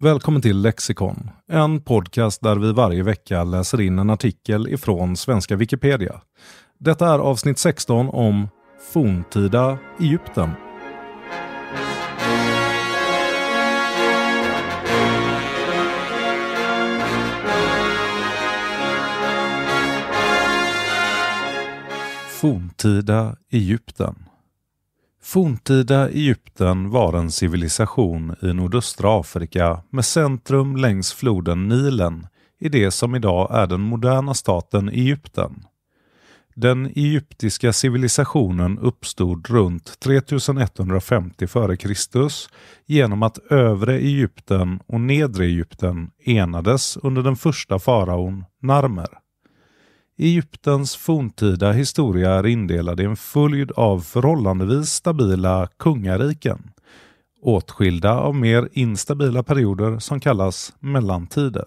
Välkommen till Lexikon, en podcast där vi varje vecka läser in en artikel ifrån svenska Wikipedia. Detta är avsnitt 16 om forntida Egypten. Forntida Egypten. Forntida Egypten var en civilisation i nordöstra Afrika med centrum längs floden Nilen i det som idag är den moderna staten Egypten. Den egyptiska civilisationen uppstod runt 3150 f.Kr. genom att övre Egypten och nedre Egypten enades under den första faraon Narmer. Egyptens forntida historia är indelad i en följd av förhållandevis stabila kungariken, åtskilda av mer instabila perioder som kallas mellantider.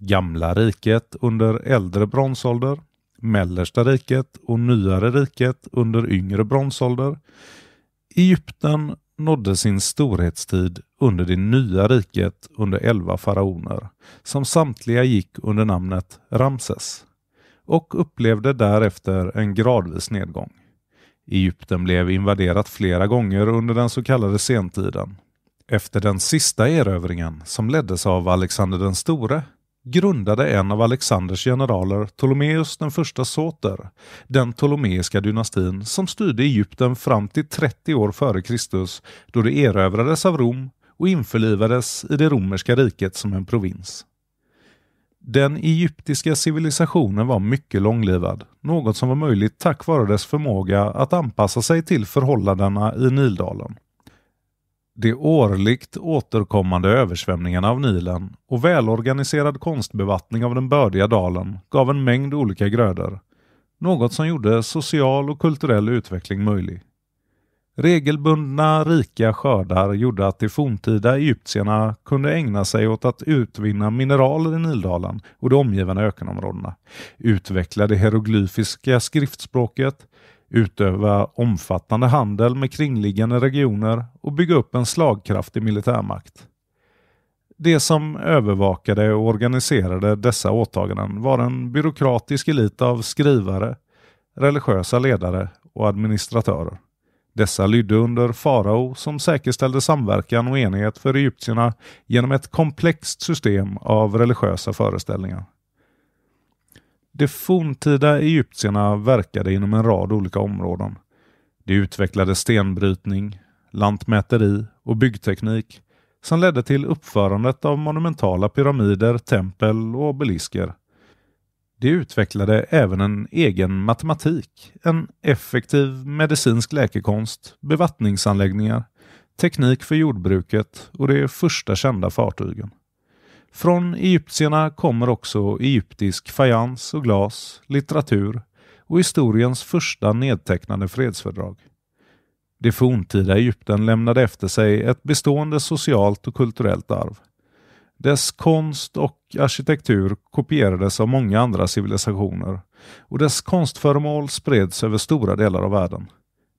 Gamla riket under äldre bronsålder, mellersta riket och nyare riket under yngre bronsålder. Egypten nådde sin storhetstid under det nya riket under elva faraoner, som samtliga gick under namnet Ramses och upplevde därefter en gradvis nedgång. Egypten blev invaderat flera gånger under den så kallade sentiden. Efter den sista erövringen, som leddes av Alexander den store, grundade en av Alexanders generaler, Ptolomeus den första Soter, den Ptolemeiska dynastin som styrde Egypten fram till 30 år före Kristus då det erövrades av Rom och införlivades i det romerska riket som en provins. Den egyptiska civilisationen var mycket långlivad, något som var möjligt tack vare dess förmåga att anpassa sig till förhållandena i Nildalen. De årligt återkommande översvämningarna av Nilen och välorganiserad konstbevattning av den bördiga dalen gav en mängd olika grödor, något som gjorde social och kulturell utveckling möjlig. Regelbundna rika skördar gjorde att de forntida egyptierna kunde ägna sig åt att utvinna mineraler i Nildalen och de omgivande ökenområdena, utveckla det hieroglyfiska skriftspråket, utöva omfattande handel med kringliggande regioner och bygga upp en slagkraftig militärmakt. Det som övervakade och organiserade dessa åtaganden var en byråkratisk elit av skrivare, religiösa ledare och administratörer. Dessa lydde under farao som säkerställde samverkan och enighet för egyptierna genom ett komplext system av religiösa föreställningar. De forntida egyptierna verkade inom en rad olika områden. De utvecklade stenbrytning, lantmäteri och byggteknik som ledde till uppförandet av monumentala pyramider, tempel och obelisker de utvecklade även en egen matematik, en effektiv medicinsk läkekonst, bevattningsanläggningar, teknik för jordbruket och de första kända fartygen. Från egyptierna kommer också egyptisk fajans och glas, litteratur och historiens första nedtecknade fredsfördrag. Det forntida Egypten lämnade efter sig ett bestående socialt och kulturellt arv. Dess konst och arkitektur kopierades av många andra civilisationer och dess konstföremål spreds över stora delar av världen.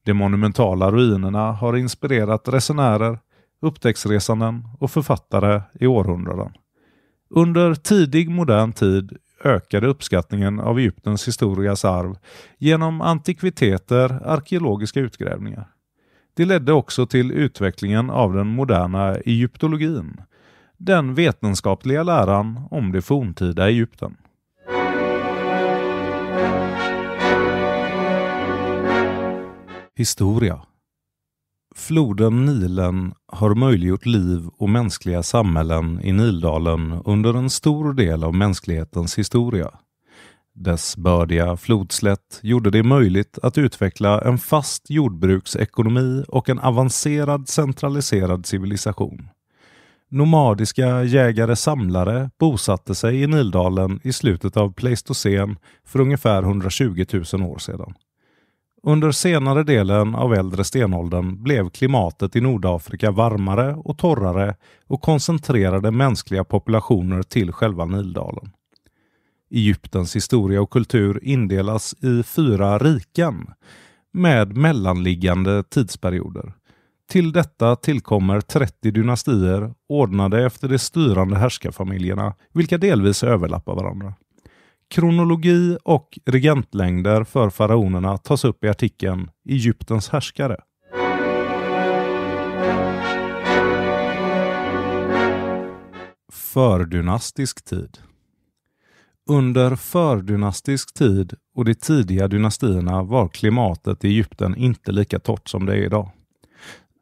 De monumentala ruinerna har inspirerat resenärer, upptäcktsresanden och författare i århundraden. Under tidig modern tid ökade uppskattningen av Egyptens historias arv genom antikviteter, arkeologiska utgrävningar. Det ledde också till utvecklingen av den moderna egyptologin den vetenskapliga läran om det forntida Egypten. Historia Floden Nilen har möjliggjort liv och mänskliga samhällen i Nildalen under en stor del av mänsklighetens historia. Dess bördiga flodslätt gjorde det möjligt att utveckla en fast jordbruksekonomi och en avancerad centraliserad civilisation. Nomadiska jägare-samlare bosatte sig i Nildalen i slutet av Pleistocen för ungefär 120 000 år sedan. Under senare delen av äldre stenåldern blev klimatet i Nordafrika varmare och torrare och koncentrerade mänskliga populationer till själva Nildalen. Egyptens historia och kultur indelas i fyra riken med mellanliggande tidsperioder. Till detta tillkommer 30 dynastier ordnade efter de styrande härskarfamiljerna, vilka delvis överlappar varandra. Kronologi och regentlängder för faraonerna tas upp i artikeln Egyptens härskare. Fördynastisk tid Under fördynastisk tid och de tidiga dynastierna var klimatet i Egypten inte lika torrt som det är idag.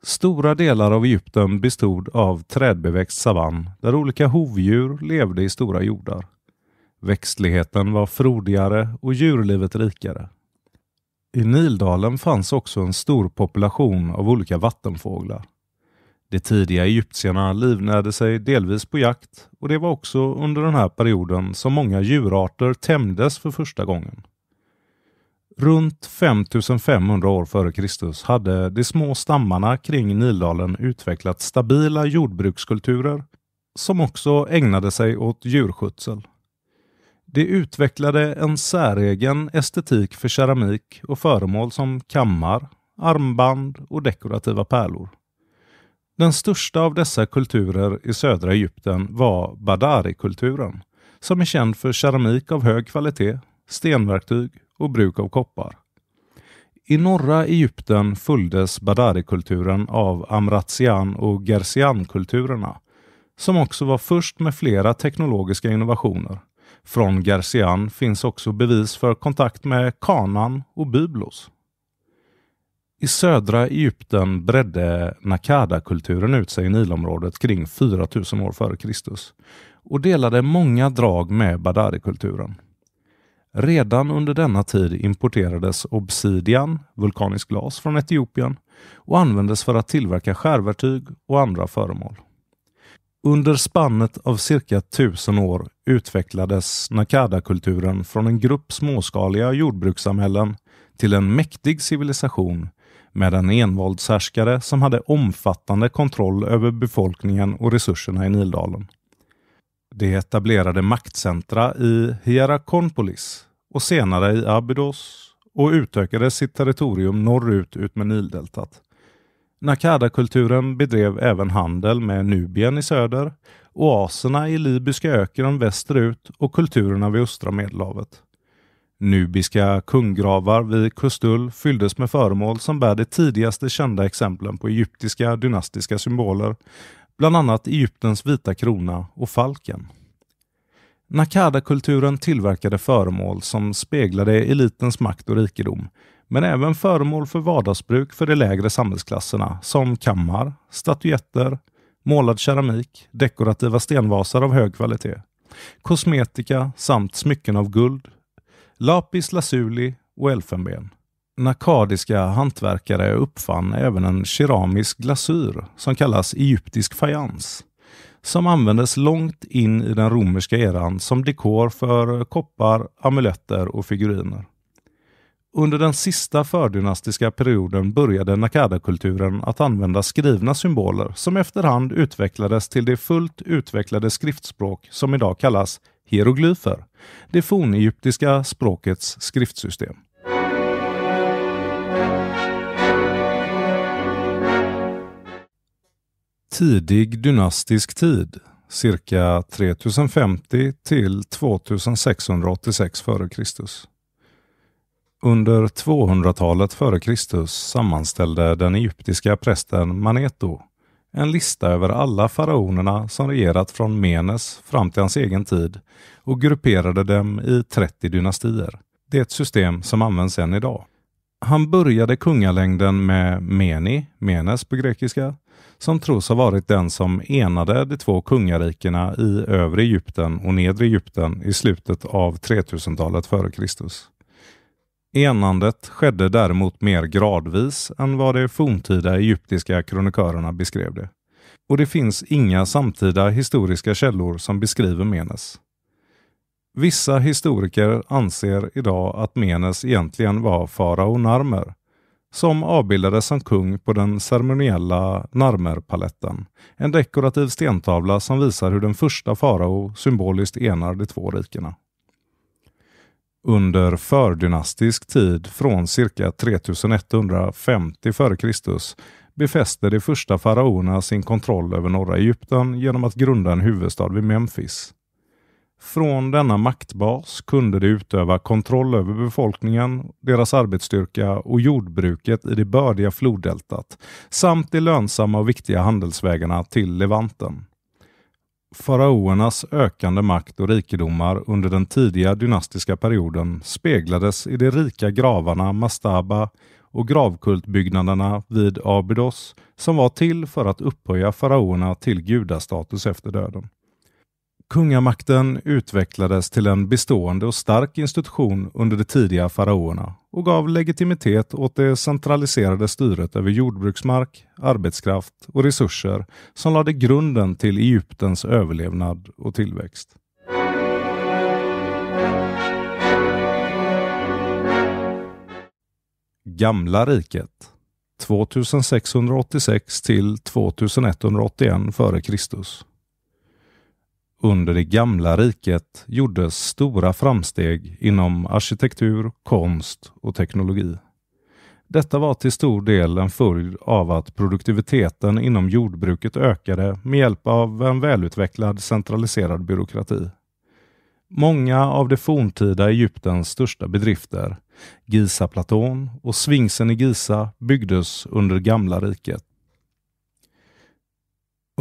Stora delar av Egypten bestod av trädbeväxt savann där olika hovdjur levde i stora jordar. Växtligheten var frodigare och djurlivet rikare. I Nildalen fanns också en stor population av olika vattenfåglar. De tidiga egyptierna livnärde sig delvis på jakt och det var också under den här perioden som många djurarter tämjdes för första gången. Runt 5500 år före Kristus hade de små stammarna kring Nildalen utvecklat stabila jordbrukskulturer som också ägnade sig åt djurskötsel. De utvecklade en säregen estetik för keramik och föremål som kammar, armband och dekorativa pärlor. Den största av dessa kulturer i södra Egypten var Badari-kulturen som är känd för keramik av hög kvalitet, stenverktyg och bruk av koppar. I norra Egypten följdes Badari-kulturen av Amratsian och Gersian-kulturerna, som också var först med flera teknologiska innovationer. Från Gersian finns också bevis för kontakt med Kanan och Byblos. I södra Egypten bredde Nakada-kulturen ut sig i Nilområdet kring 4000 år före Kristus och delade många drag med Badari-kulturen. Redan under denna tid importerades obsidian, vulkaniskt glas, från Etiopien och användes för att tillverka skärvertyg och andra föremål. Under spannet av cirka tusen år utvecklades Nakada-kulturen från en grupp småskaliga jordbrukssamhällen till en mäktig civilisation med en envåldshärskare som hade omfattande kontroll över befolkningen och resurserna i Nildalen. De etablerade maktcentra i Hierakonpolis och senare i Abydos och utökade sitt territorium norrut ut med Nildeltat. Nakada-kulturen bedrev även handel med Nubien i söder, oaserna i libyska öknen västerut och kulturerna vid östra Medelhavet. Nubiska kunggravar vid Kustull fylldes med föremål som bär de tidigaste kända exemplen på egyptiska dynastiska symboler, bland annat Egyptens vita krona och falken. Nakada-kulturen tillverkade föremål som speglade elitens makt och rikedom, men även föremål för vardagsbruk för de lägre samhällsklasserna som kammar, statyetter, målad keramik, dekorativa stenvasar av hög kvalitet, kosmetika samt smycken av guld, lapis lazuli och elfenben. Nakadiska hantverkare uppfann även en keramisk glasyr som kallas egyptisk fajans som användes långt in i den romerska eran som dekor för koppar, amuletter och figuriner. Under den sista fördynastiska perioden började Nakada-kulturen att använda skrivna symboler som efterhand utvecklades till det fullt utvecklade skriftspråk som idag kallas hieroglyfer, det fornegyptiska språkets skriftsystem. tidig dynastisk tid, cirka 3050 till 2686 f.Kr. Under 200-talet f.Kr. sammanställde den egyptiska prästen Maneto en lista över alla faraonerna som regerat från Menes fram till hans egen tid och grupperade dem i 30 dynastier. Det är ett system som används än idag. Han började kungalängden med Meni, Menes på grekiska, som tros ha varit den som enade de två kungarikena i övre Egypten och nedre Egypten i slutet av 3000-talet före Kristus. Enandet skedde däremot mer gradvis än vad de forntida egyptiska kronikörerna beskrev det. Och det finns inga samtida historiska källor som beskriver Menes. Vissa historiker anser idag att Menes egentligen var farao Narmer, som avbildades som kung på den ceremoniella Narmerpaletten, en dekorativ stentavla som visar hur den första farao symboliskt enar de två rikena. Under fördynastisk tid från cirka 3150 f.Kr. befäste de första faraoerna sin kontroll över norra Egypten genom att grunda en huvudstad vid Memphis. Från denna maktbas kunde de utöva kontroll över befolkningen, deras arbetsstyrka och jordbruket i det bördiga floddeltat samt de lönsamma och viktiga handelsvägarna till Levanten. Faraoernas ökande makt och rikedomar under den tidiga dynastiska perioden speglades i de rika gravarna Mastaba och gravkultbyggnaderna vid Abydos som var till för att upphöja faraoerna till gudastatus efter döden. Kungamakten utvecklades till en bestående och stark institution under de tidiga faraoerna och gav legitimitet åt det centraliserade styret över jordbruksmark, arbetskraft och resurser som lade grunden till Egyptens överlevnad och tillväxt. Gamla riket 2686 till 2181 f.Kr under det gamla riket gjordes stora framsteg inom arkitektur, konst och teknologi. Detta var till stor del en följd av att produktiviteten inom jordbruket ökade med hjälp av en välutvecklad centraliserad byråkrati. Många av det forntida Egyptens största bedrifter, Gizaplatån och Sfinksen i Giza, byggdes under Gamla riket.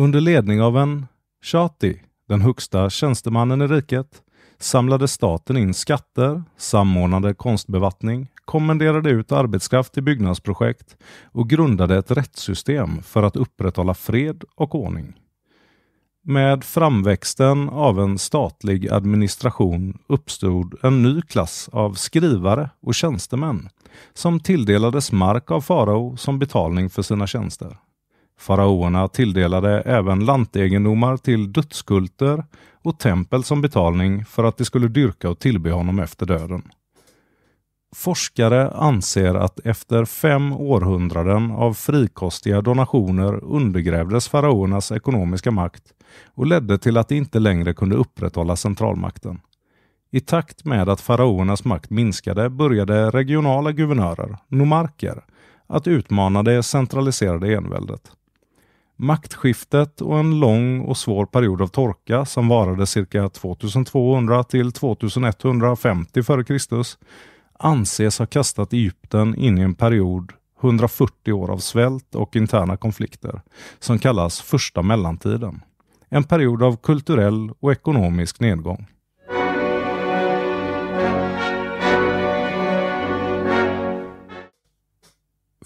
Under ledning av en Shati den högsta tjänstemannen i riket, samlade staten in skatter, samordnade konstbevattning, kommenderade ut arbetskraft till byggnadsprojekt och grundade ett rättssystem för att upprätthålla fred och ordning. Med framväxten av en statlig administration uppstod en ny klass av skrivare och tjänstemän som tilldelades mark av farao som betalning för sina tjänster. Faraoerna tilldelade även lantegendomar till dödskulter och tempel som betalning för att de skulle dyrka och tillbe honom efter döden. Forskare anser att efter fem århundraden av frikostiga donationer undergrävdes faraonernas ekonomiska makt och ledde till att de inte längre kunde upprätthålla centralmakten. I takt med att faraonernas makt minskade började regionala guvernörer, nomarker, att utmana det centraliserade enväldet maktskiftet och en lång och svår period av torka som varade cirka 2200 till 2150 f.Kr. anses ha kastat Egypten in i en period 140 år av svält och interna konflikter som kallas första mellantiden. En period av kulturell och ekonomisk nedgång.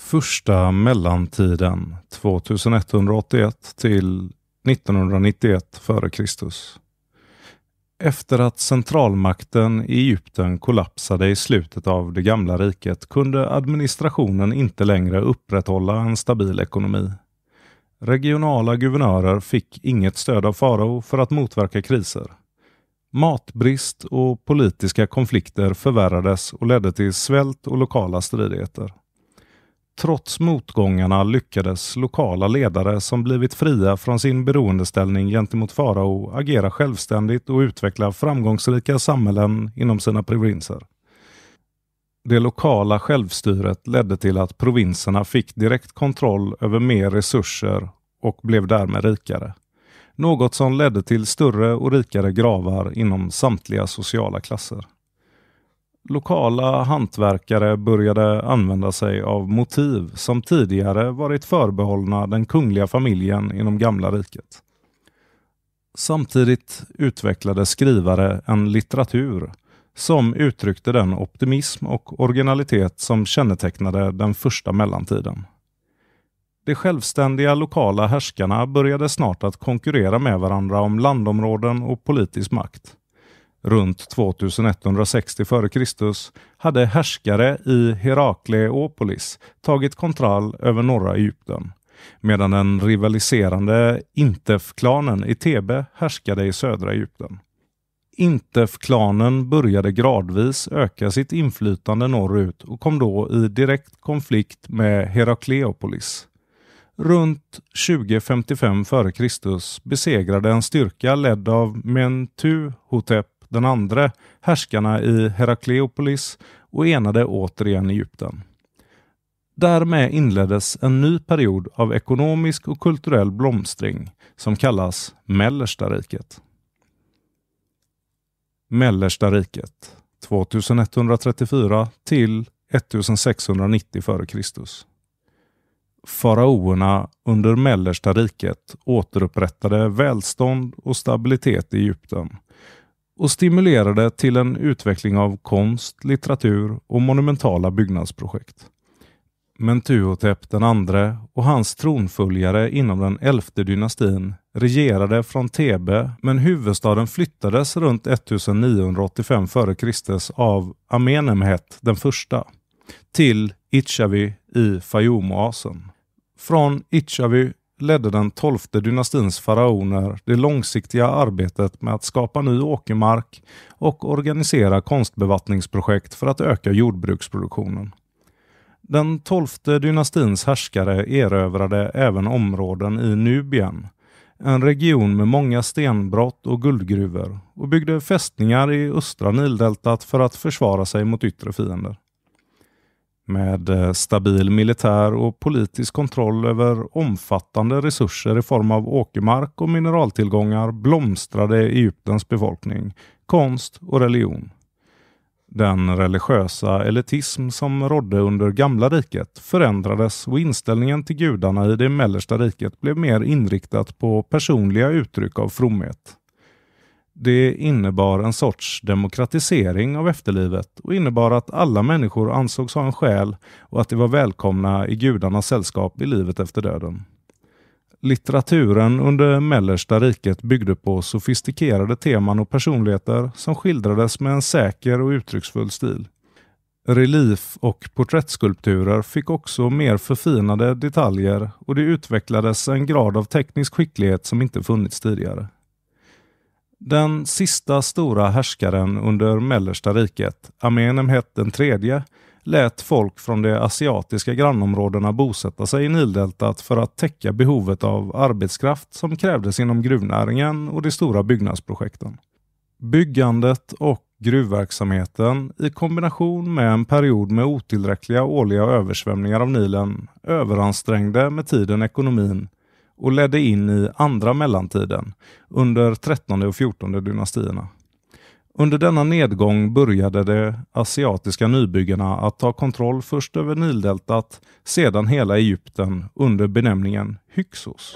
första mellantiden 2181 till 1991 f.Kr. Efter att centralmakten i Egypten kollapsade i slutet av det gamla riket kunde administrationen inte längre upprätthålla en stabil ekonomi. Regionala guvernörer fick inget stöd av farao för att motverka kriser. Matbrist och politiska konflikter förvärrades och ledde till svält och lokala stridigheter. Trots motgångarna lyckades lokala ledare som blivit fria från sin beroendeställning gentemot farao agera självständigt och utveckla framgångsrika samhällen inom sina provinser. Det lokala självstyret ledde till att provinserna fick direkt kontroll över mer resurser och blev därmed rikare. Något som ledde till större och rikare gravar inom samtliga sociala klasser. Lokala hantverkare började använda sig av motiv som tidigare varit förbehållna den kungliga familjen inom gamla riket. Samtidigt utvecklade skrivare en litteratur som uttryckte den optimism och originalitet som kännetecknade den första mellantiden. De självständiga lokala härskarna började snart att konkurrera med varandra om landområden och politisk makt runt 2160 f.Kr. hade härskare i Herakleopolis tagit kontroll över norra Egypten, medan den rivaliserande Intef-klanen i Thebe härskade i södra Egypten. Intef-klanen började gradvis öka sitt inflytande norrut och kom då i direkt konflikt med Herakleopolis. Runt 2055 f.Kr. besegrade en styrka ledd av Mentuhotep den andra härskarna i Herakleopolis och enade återigen Egypten. Därmed inleddes en ny period av ekonomisk och kulturell blomstring som kallas Mellersta riket. Mellersta riket 2134 till 1690 f.Kr. Faraoerna under Mellersta riket återupprättade välstånd och stabilitet i Egypten och stimulerade till en utveckling av konst, litteratur och monumentala byggnadsprojekt. Mentuhotep den andre och hans tronföljare inom den elfte dynastin regerade från Thebe, men huvudstaden flyttades runt 1985 f.Kr. av Amenemhet den första till Itchavi i Fayoumoasen. Från Itchavi ledde den tolfte dynastins faraoner det långsiktiga arbetet med att skapa ny åkermark och organisera konstbevattningsprojekt för att öka jordbruksproduktionen. Den tolfte dynastins härskare erövrade även områden i Nubien, en region med många stenbrott och guldgruvor och byggde fästningar i östra Nildeltat för att försvara sig mot yttre fiender med eh, stabil militär och politisk kontroll över omfattande resurser i form av åkermark och mineraltillgångar blomstrade Egyptens befolkning, konst och religion. Den religiösa elitism som rådde under gamla riket förändrades och inställningen till gudarna i det mellersta riket blev mer inriktat på personliga uttryck av fromhet. Det innebar en sorts demokratisering av efterlivet och innebar att alla människor ansågs ha en själ och att de var välkomna i gudarnas sällskap i livet efter döden. Litteraturen under mellersta riket byggde på sofistikerade teman och personligheter som skildrades med en säker och uttrycksfull stil. Relief och porträttskulpturer fick också mer förfinade detaljer och det utvecklades en grad av teknisk skicklighet som inte funnits tidigare. Den sista stora härskaren under mellersta riket, Amenemhet den tredje, lät folk från de asiatiska grannområdena bosätta sig i Nildeltat för att täcka behovet av arbetskraft som krävdes inom gruvnäringen och de stora byggnadsprojekten. Byggandet och gruvverksamheten i kombination med en period med otillräckliga årliga översvämningar av Nilen överansträngde med tiden ekonomin och ledde in i andra mellantiden under 13 och 14 dynastierna. Under denna nedgång började de asiatiska nybyggarna att ta kontroll först över Nildeltat, sedan hela Egypten under benämningen Hyksos.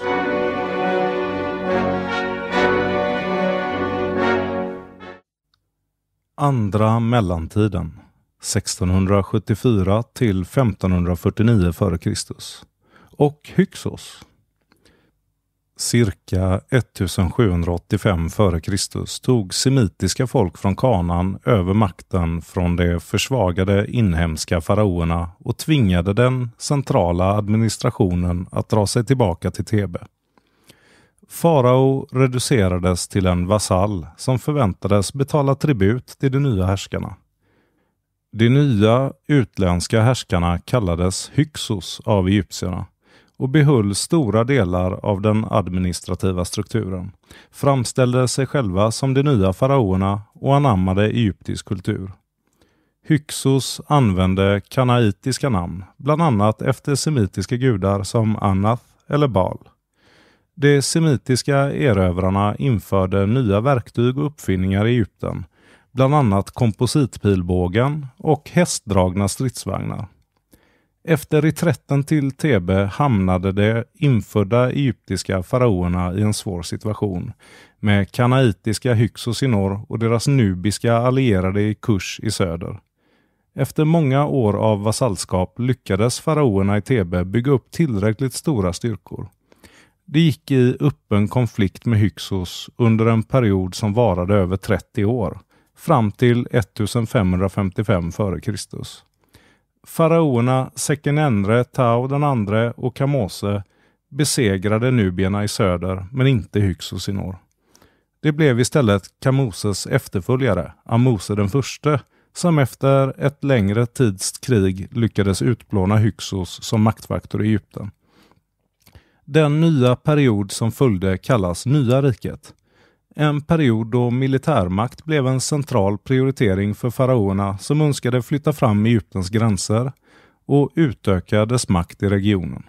Andra mellantiden 1674 till 1549 f.Kr. och Hyksos cirka 1785 f.Kr. tog semitiska folk från kanan över makten från de försvagade inhemska faraoerna och tvingade den centrala administrationen att dra sig tillbaka till Thebe. Farao reducerades till en vasall som förväntades betala tribut till de nya härskarna. De nya utländska härskarna kallades Hyksos av egyptierna och behöll stora delar av den administrativa strukturen, framställde sig själva som de nya faraoerna och anammade egyptisk kultur. Hyksos använde kanaitiska namn, bland annat efter semitiska gudar som Anath eller Baal. De semitiska erövrarna införde nya verktyg och uppfinningar i Egypten, bland annat kompositpilbågen och hästdragna stridsvagnar. Efter reträtten till Thebe hamnade de infödda egyptiska faraoerna i en svår situation med kanaitiska Hyksos i norr och deras nubiska allierade i Kush i söder. Efter många år av vasallskap lyckades faraoerna i Thebe bygga upp tillräckligt stora styrkor. De gick i öppen konflikt med Hyksos under en period som varade över 30 år, fram till 1555 f.Kr. Faraonerna Sekenenre, Tau den andre och Kamose besegrade nubierna i söder, men inte i norr. Det blev istället Kamoses efterföljare, Amose den förste, som efter ett längre tids krig lyckades utplåna Hyksos som maktfaktor i Egypten. Den nya period som följde kallas Nya riket. En period då militärmakt blev en central prioritering för faraoerna som önskade flytta fram Egyptens gränser och utöka dess makt i regionen.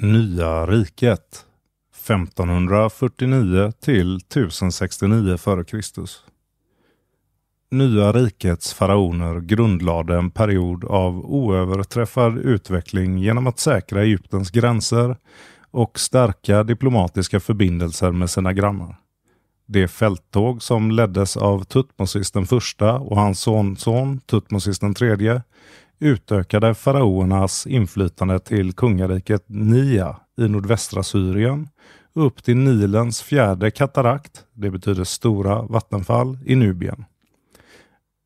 Nya riket 1549 till 1069 f.Kr nya rikets faraoner grundlade en period av oöverträffad utveckling genom att säkra Egyptens gränser och stärka diplomatiska förbindelser med sina grannar. Det fälttåg som leddes av Tutmosis den första och hans sonson Tutmosis den tredje utökade faraonernas inflytande till kungariket Nia i nordvästra Syrien upp till Nilens fjärde katarakt, det betyder stora vattenfall, i Nubien.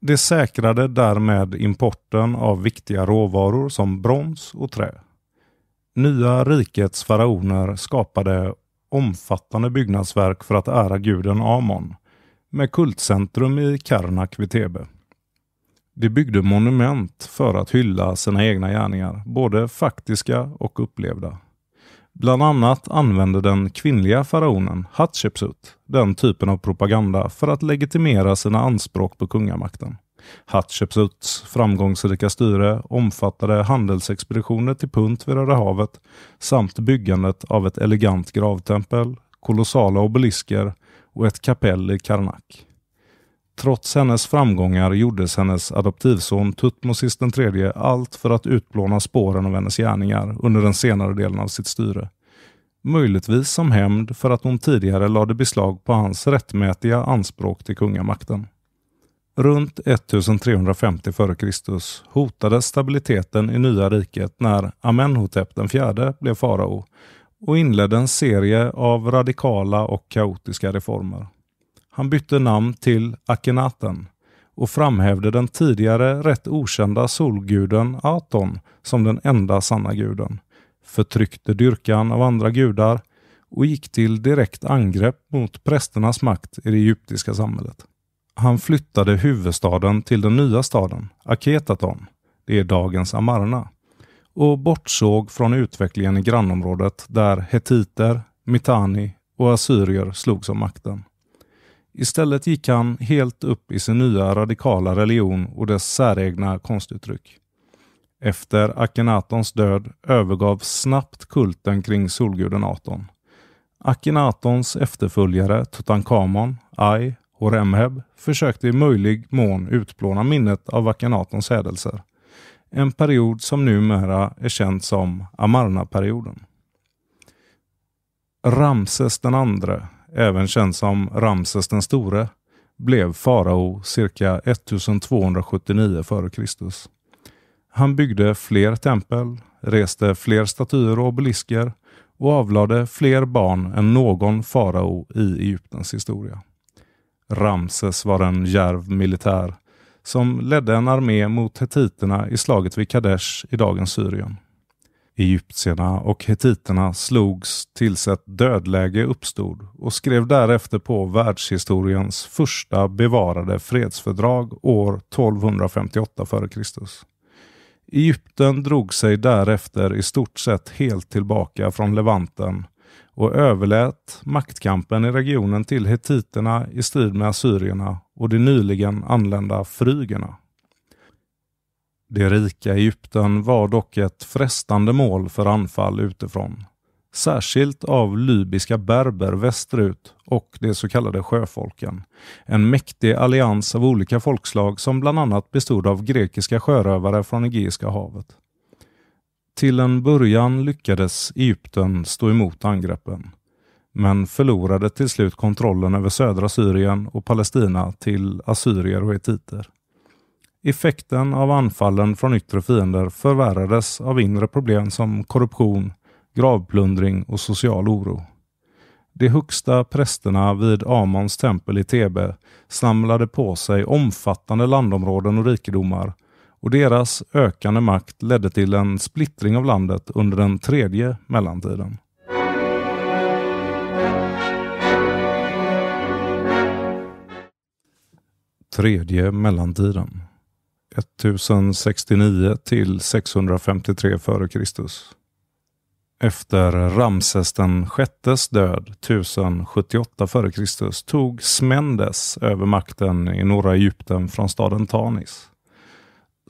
Det säkrade därmed importen av viktiga råvaror som brons och trä. Nya rikets faraoner skapade omfattande byggnadsverk för att ära guden Amon med kultcentrum i Karnak vid Thebe. De byggde monument för att hylla sina egna gärningar, både faktiska och upplevda. Bland annat använde den kvinnliga faraonen Hatshepsut den typen av propaganda för att legitimera sina anspråk på kungamakten. Hatshepsuts framgångsrika styre omfattade handelsexpeditioner till Punt vid Röda havet samt byggandet av ett elegant gravtempel, kolossala obelisker och ett kapell i Karnak. Trots hennes framgångar gjordes hennes adoptivson Tutmosis III allt för att utplåna spåren av hennes gärningar under den senare delen av sitt styre. Möjligtvis som hämnd för att hon tidigare lade beslag på hans rättmätiga anspråk till kungamakten. Runt 1350 f.Kr. hotades stabiliteten i Nya riket när Amenhotep IV blev farao och inledde en serie av radikala och kaotiska reformer. Han bytte namn till Akenaten och framhävde den tidigare rätt okända solguden Aton som den enda sanna guden, förtryckte dyrkan av andra gudar och gick till direkt angrepp mot prästernas makt i det egyptiska samhället. Han flyttade huvudstaden till den nya staden, Aketaton, det är dagens Amarna, och bortsåg från utvecklingen i grannområdet där hetiter, mitani och assyrier slogs om makten. Istället gick han helt upp i sin nya radikala religion och dess säregna konstuttryck. Efter Akenatons död övergav snabbt kulten kring solguden Aton. Akenatons efterföljare Tutankhamon, Ai och Remheb försökte i möjlig mån utplåna minnet av Akenatons hädelser. En period som numera är känd som Amarna-perioden. Ramses den andre även känd som Ramses den store, blev farao cirka 1279 f.Kr. Han byggde fler tempel, reste fler statyer och obelisker och avlade fler barn än någon farao i Egyptens historia. Ramses var en järv militär som ledde en armé mot hetiterna i slaget vid Kadesh i dagens Syrien. Egyptierna och hetiterna slogs tills ett dödläge uppstod och skrev därefter på världshistoriens första bevarade fredsfördrag år 1258 f.Kr. Egypten drog sig därefter i stort sett helt tillbaka från Levanten och överlät maktkampen i regionen till hetiterna i strid med assyrierna och de nyligen anlända frygerna. Det rika Egypten var dock ett frestande mål för anfall utifrån, särskilt av libyska berber västerut och de så kallade sjöfolken. En mäktig allians av olika folkslag som bland annat bestod av grekiska sjörövare från Egeiska havet. Till en början lyckades Egypten stå emot angreppen, men förlorade till slut kontrollen över södra Syrien och Palestina till assyrier och etiter. Effekten av anfallen från yttre fiender förvärrades av inre problem som korruption, gravplundring och social oro. De högsta prästerna vid Amons tempel i Tebe samlade på sig omfattande landområden och rikedomar och deras ökande makt ledde till en splittring av landet under den tredje mellantiden. Tredje mellantiden 1069 till 653 f.Kr. Efter Ramses den sjättes död 1078 f.Kr. tog Smendes över makten i norra Egypten från staden Tanis.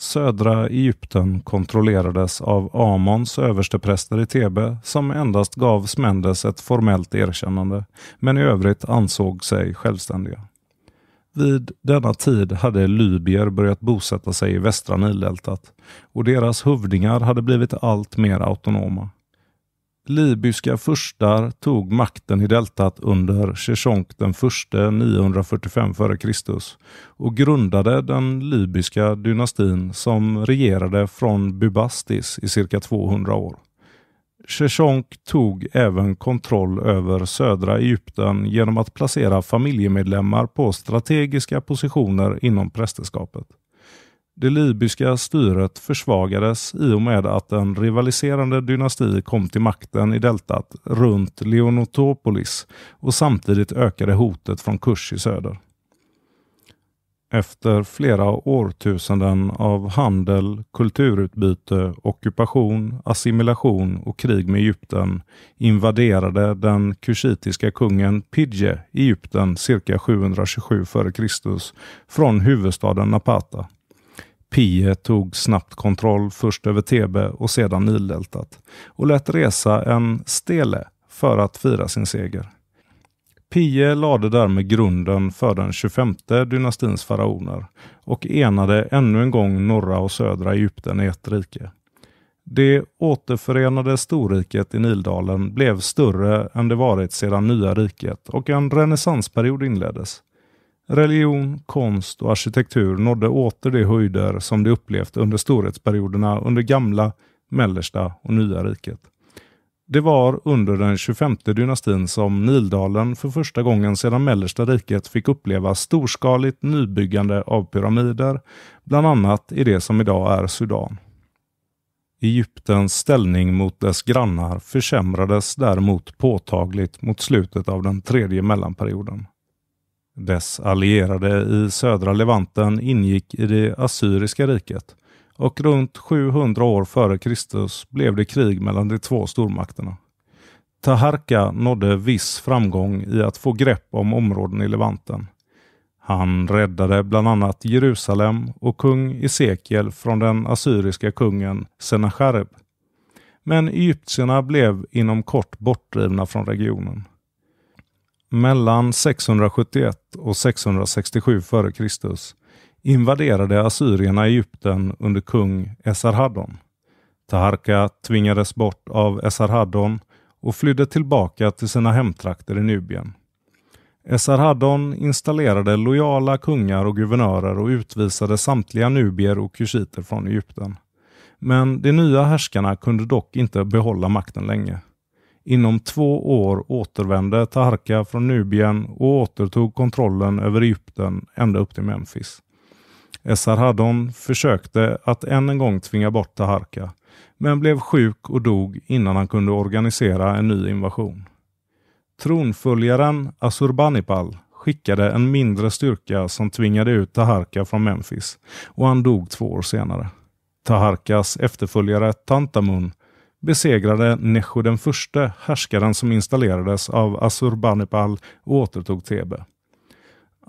Södra Egypten kontrollerades av Amons överstepräster i Thebe, som endast gav Smendes ett formellt erkännande men i övrigt ansåg sig självständiga. Vid denna tid hade libyer börjat bosätta sig i västra Nildeltat och deras hövdingar hade blivit allt mer autonoma. Libyska furstar tog makten i deltat under Sheshonk den förste 945 f.Kr. och grundade den libyska dynastin som regerade från Bubastis i cirka 200 år. Sheshonk tog även kontroll över södra Egypten genom att placera familjemedlemmar på strategiska positioner inom prästerskapet. Det libyska styret försvagades i och med att en rivaliserande dynasti kom till makten i deltat runt Leonotopolis och samtidigt ökade hotet från Kush i söder efter flera årtusenden av handel, kulturutbyte, ockupation, assimilation och krig med Egypten invaderade den kushitiska kungen Pidje Egypten cirka 727 f.Kr. från huvudstaden Napata. Pie tog snabbt kontroll först över Thebe och sedan Nildeltat och lät resa en stele för att fira sin seger. Pie lade därmed grunden för den 25 dynastins faraoner och enade ännu en gång norra och södra Egypten i ett rike. Det återförenade storriket i Nildalen blev större än det varit sedan Nya riket och en renässansperiod inleddes. Religion, konst och arkitektur nådde åter de höjder som de upplevt under storhetsperioderna under gamla, mellersta och nya riket. Det var under den 25 dynastin som Nildalen för första gången sedan mellersta riket fick uppleva storskaligt nybyggande av pyramider, bland annat i det som idag är Sudan. Egyptens ställning mot dess grannar försämrades däremot påtagligt mot slutet av den tredje mellanperioden. Dess allierade i södra Levanten ingick i det assyriska riket och runt 700 år före Kristus blev det krig mellan de två stormakterna. Taharka nådde viss framgång i att få grepp om områden i Levanten. Han räddade bland annat Jerusalem och kung Esekiel från den assyriska kungen Sennacherib. Men egyptierna blev inom kort bortdrivna från regionen. Mellan 671 och 667 f.Kr invaderade assyrierna Egypten under kung Esarhaddon. Taharka tvingades bort av Esarhaddon och flydde tillbaka till sina hemtrakter i Nubien. Esarhaddon installerade lojala kungar och guvernörer och utvisade samtliga nubier och kushiter från Egypten. Men de nya härskarna kunde dock inte behålla makten länge. Inom två år återvände Taharka från Nubien och återtog kontrollen över Egypten ända upp till Memphis. Esarhaddon försökte att än en gång tvinga bort Taharka, men blev sjuk och dog innan han kunde organisera en ny invasion. Tronföljaren Asurbanipal skickade en mindre styrka som tvingade ut Taharka från Memphis och han dog två år senare. Taharkas efterföljare Tantamun besegrade Necho den förste härskaren som installerades av Asurbanipal och återtog Thebe.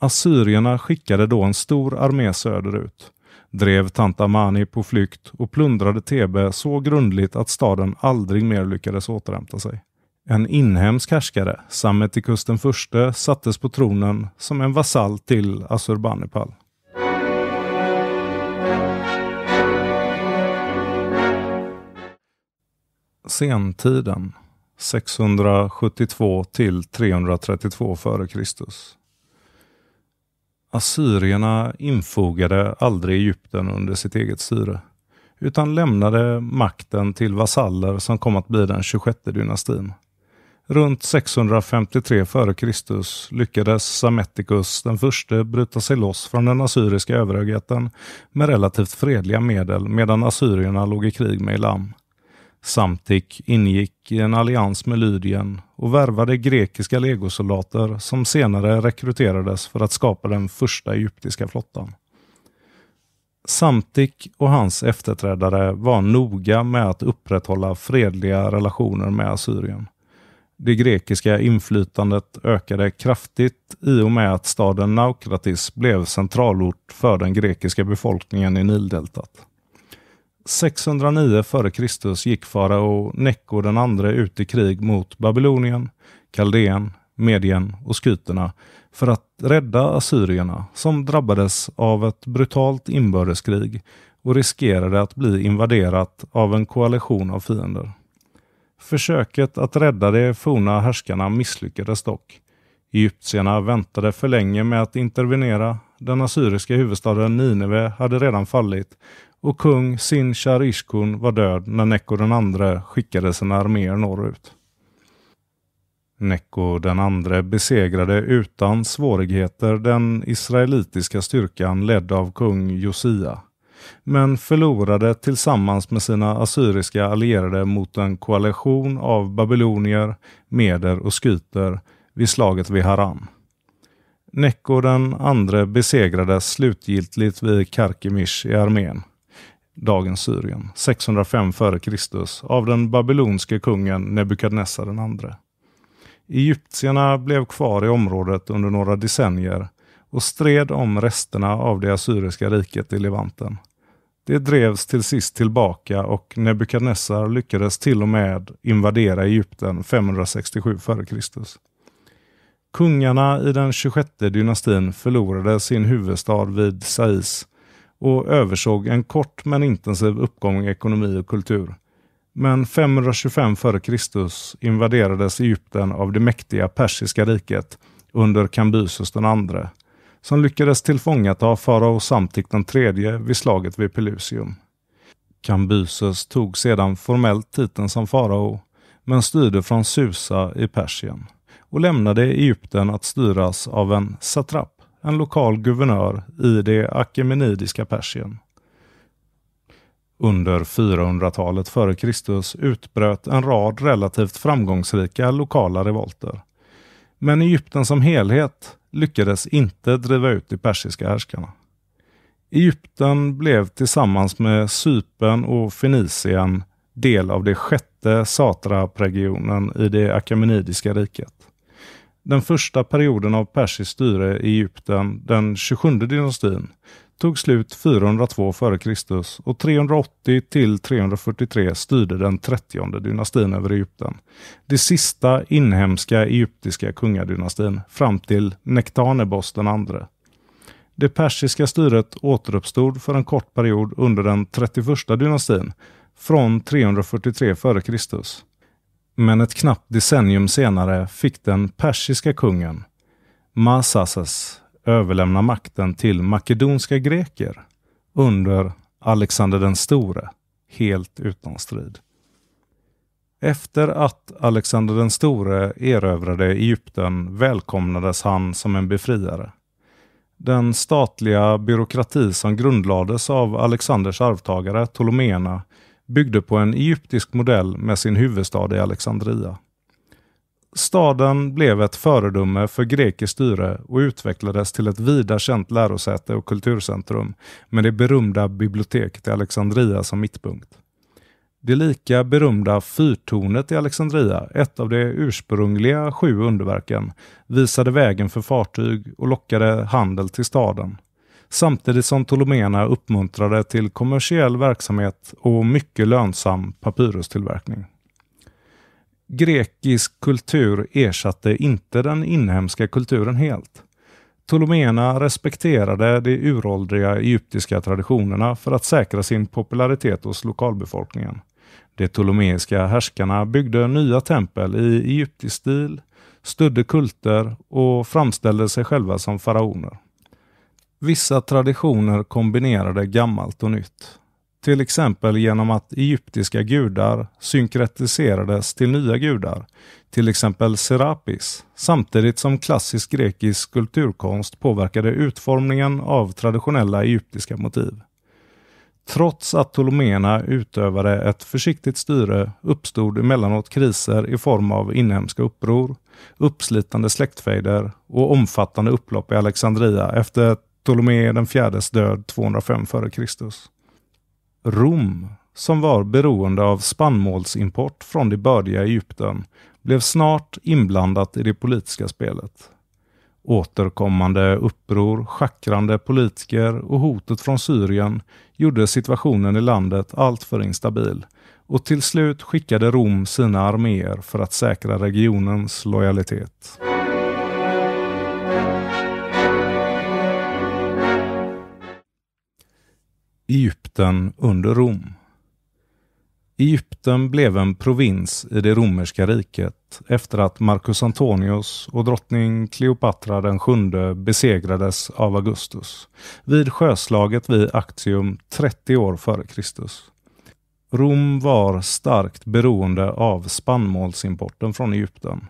Assyrierna skickade då en stor armé söderut, drev Tantamani på flykt och plundrade Thebe så grundligt att staden aldrig mer lyckades återhämta sig. En inhemsk härskare, Sammetikus den förste, sattes på tronen som en vasall till Assurbanipal. Sentiden 672 till 332 f.Kr. Assyrierna infogade aldrig Egypten under sitt eget styre, utan lämnade makten till vasaller som kom att bli den 26 dynastin. Runt 653 f.Kr. lyckades Sametikus den förste bryta sig loss från den assyriska överhögheten med relativt fredliga medel medan assyrierna låg i krig med Elam. Samtik ingick i en allians med Lydien och värvade grekiska legosoldater som senare rekryterades för att skapa den första egyptiska flottan. Samtik och hans efterträdare var noga med att upprätthålla fredliga relationer med Assyrien. Det grekiska inflytandet ökade kraftigt i och med att staden Naukratis blev centralort för den grekiska befolkningen i Nildeltat. 609 f.Kr. gick farao Neko den andre ut i krig mot Babylonien, Kaldén, Medien och skyterna för att rädda assyrierna som drabbades av ett brutalt inbördeskrig och riskerade att bli invaderat av en koalition av fiender. Försöket att rädda de forna härskarna misslyckades dock. Egyptierna väntade för länge med att intervenera. Den assyriska huvudstaden Nineve hade redan fallit och kung Sinchar Ishkun var död när Neko den andre skickade sina arméer norrut. Neko den andre besegrade utan svårigheter den israelitiska styrkan ledd av kung Josia, men förlorade tillsammans med sina assyriska allierade mot en koalition av babylonier, meder och skyter vid slaget vid Haran. Neko den andre besegrades slutgiltigt vid Karkemish i armén dagens Syrien, 605 f.Kr. av den babylonske kungen Nebukadnessar II. Egyptierna blev kvar i området under några decennier och stred om resterna av det assyriska riket i Levanten. Det drevs till sist tillbaka och Nebukadnessar lyckades till och med invadera Egypten 567 f.Kr. Kungarna i den 26 dynastin förlorade sin huvudstad vid Sais och översåg en kort men intensiv uppgång i ekonomi och kultur. Men 525 f.Kr. invaderades Egypten av det mäktiga persiska riket under Kambyses II, som lyckades tillfångata farao Samtik III vid slaget vid Pelusium. Kambyses tog sedan formellt titeln som farao, men styrde från Susa i Persien och lämnade Egypten att styras av en satrap en lokal guvernör i det akemenidiska Persien. Under 400-talet f.Kr. utbröt en rad relativt framgångsrika lokala revolter. Men Egypten som helhet lyckades inte driva ut de persiska härskarna. Egypten blev tillsammans med Cypern och Fenicien del av det sjätte satrapregionen i det akemenidiska riket. Den första perioden av persiskt styre i Egypten, den 27 dynastin, tog slut 402 f.Kr. och 380 till 343 styrde den 30 dynastin över Egypten. Det sista inhemska egyptiska kungadynastin fram till Nektanebos den andre. Det persiska styret återuppstod för en kort period under den 31 dynastin från 343 f.Kr. Men ett knappt decennium senare fick den persiska kungen Masases överlämna makten till makedonska greker under Alexander den store, helt utan strid. Efter att Alexander den store erövrade Egypten välkomnades han som en befriare. Den statliga byråkrati som grundlades av Alexanders arvtagare Ptolomeerna byggde på en egyptisk modell med sin huvudstad i Alexandria. Staden blev ett föredöme för grekiskt styre och utvecklades till ett vida känt lärosäte och kulturcentrum med det berömda biblioteket i Alexandria som mittpunkt. Det lika berömda fyrtornet i Alexandria, ett av de ursprungliga sju underverken, visade vägen för fartyg och lockade handel till staden samtidigt som Ptoleméerna uppmuntrade till kommersiell verksamhet och mycket lönsam papyrustillverkning. Grekisk kultur ersatte inte den inhemska kulturen helt. Ptoleméerna respekterade de uråldriga egyptiska traditionerna för att säkra sin popularitet hos lokalbefolkningen. De ptolemeiska härskarna byggde nya tempel i egyptisk stil, stödde kulter och framställde sig själva som faraoner. Vissa traditioner kombinerade gammalt och nytt. Till exempel genom att egyptiska gudar synkretiserades till nya gudar, till exempel Serapis, samtidigt som klassisk grekisk kulturkonst påverkade utformningen av traditionella egyptiska motiv. Trots att Ptolomeerna utövade ett försiktigt styre uppstod emellanåt kriser i form av inhemska uppror, uppslitande släktfejder och omfattande upplopp i Alexandria efter Ptolomé den fjärdes död 205 f.Kr. Rom, som var beroende av spannmålsimport från det bördiga Egypten, blev snart inblandat i det politiska spelet. Återkommande uppror, schackrande politiker och hotet från Syrien gjorde situationen i landet alltför instabil och till slut skickade Rom sina arméer för att säkra regionens lojalitet. Egypten under Rom. Egypten blev en provins i det romerska riket efter att Marcus Antonius och drottning Kleopatra den sjunde besegrades av Augustus vid sjöslaget vid Actium 30 år före Kristus. Rom var starkt beroende av spannmålsimporten från Egypten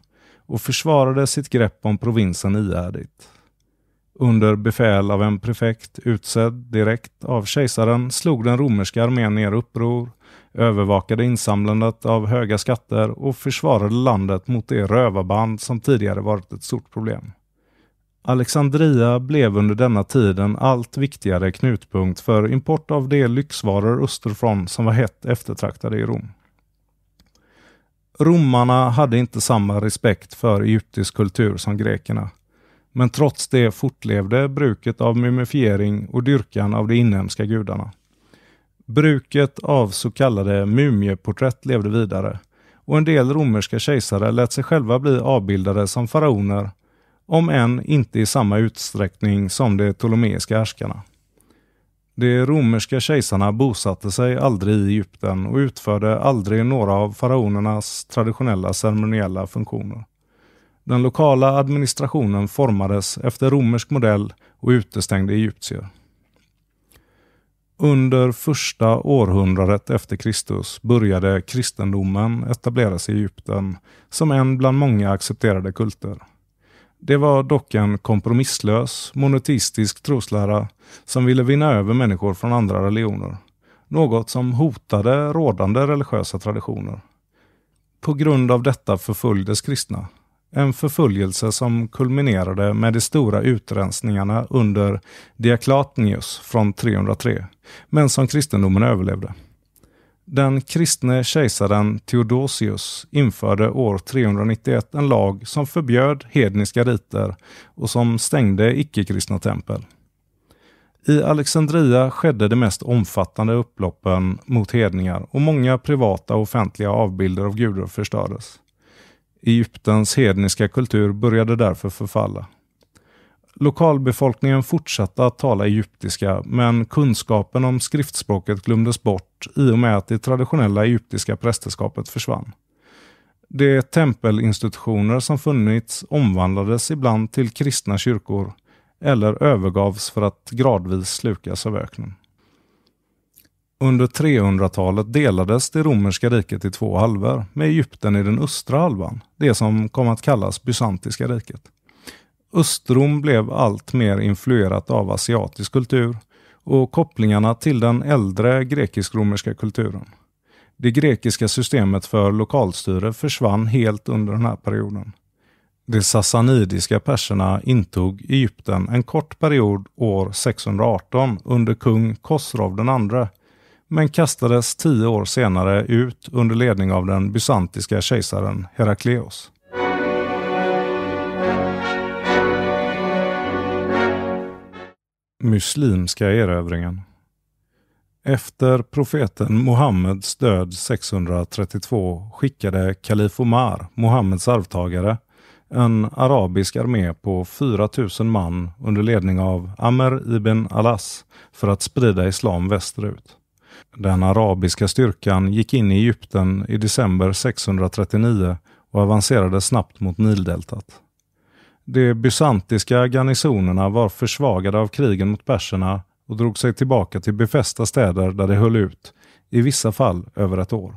och försvarade sitt grepp om provinsen ihärdigt under befäl av en prefekt utsedd direkt av kejsaren slog den romerska armén ner uppror, övervakade insamlandet av höga skatter och försvarade landet mot det rövarband som tidigare varit ett stort problem. Alexandria blev under denna tid en allt viktigare knutpunkt för import av de lyxvaror österifrån som var hett eftertraktade i Rom. Romarna hade inte samma respekt för egyptisk kultur som grekerna men trots det fortlevde bruket av mumifiering och dyrkan av de inhemska gudarna. Bruket av så kallade mumieporträtt levde vidare och en del romerska kejsare lät sig själva bli avbildade som faraoner, om än inte i samma utsträckning som de ptolemeiska härskarna. De romerska kejsarna bosatte sig aldrig i Egypten och utförde aldrig några av faraonernas traditionella ceremoniella funktioner. Den lokala administrationen formades efter romersk modell och utestängde egyptier. Under första århundradet efter Kristus började kristendomen etableras i Egypten som en bland många accepterade kulter. Det var dock en kompromisslös, monoteistisk troslära som ville vinna över människor från andra religioner. Något som hotade rådande religiösa traditioner. På grund av detta förföljdes kristna en förföljelse som kulminerade med de stora utrensningarna under Diaklatnius från 303, men som kristendomen överlevde. Den kristne kejsaren Theodosius införde år 391 en lag som förbjöd hedniska riter och som stängde icke-kristna tempel. I Alexandria skedde de mest omfattande upploppen mot hedningar och många privata och offentliga avbilder av gudar förstördes. Egyptens hedniska kultur började därför förfalla. Lokalbefolkningen fortsatte att tala egyptiska, men kunskapen om skriftspråket glömdes bort i och med att det traditionella egyptiska prästerskapet försvann. De tempelinstitutioner som funnits omvandlades ibland till kristna kyrkor eller övergavs för att gradvis slukas av öknen. Under 300-talet delades det romerska riket i två halvor, med Egypten i den östra halvan, det som kom att kallas bysantiska riket. Östrom blev allt mer influerat av asiatisk kultur och kopplingarna till den äldre grekisk-romerska kulturen. Det grekiska systemet för lokalstyre försvann helt under den här perioden. De sassanidiska perserna intog Egypten en kort period år 618 under kung Kosrov II men kastades tio år senare ut under ledning av den bysantiska kejsaren Herakleos. Muslimska erövringen efter profeten Muhammeds död 632 skickade kalif Omar, Muhammeds arvtagare, en arabisk armé på 4000 man under ledning av Amr ibn Alas för att sprida islam västerut. Den arabiska styrkan gick in i Egypten i december 639 och avancerade snabbt mot Nildeltat. De bysantiska garnisonerna var försvagade av krigen mot perserna och drog sig tillbaka till befästa städer där de höll ut, i vissa fall över ett år.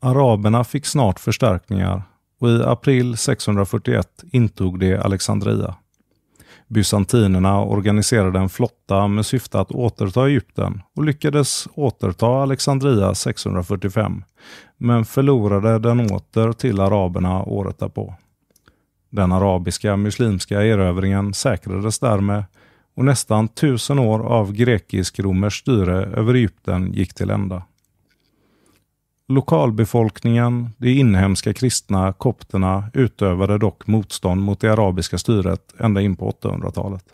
Araberna fick snart förstärkningar och i april 641 intog de Alexandria. Bysantinerna organiserade en flotta med syfte att återta Egypten och lyckades återta Alexandria 645, men förlorade den åter till araberna året därpå. Den arabiska muslimska erövringen säkrades därmed och nästan tusen år av grekisk-romerskt styre över Egypten gick till ända. Lokalbefolkningen, de inhemska kristna kopterna, utövade dock motstånd mot det arabiska styret ända in på 800-talet.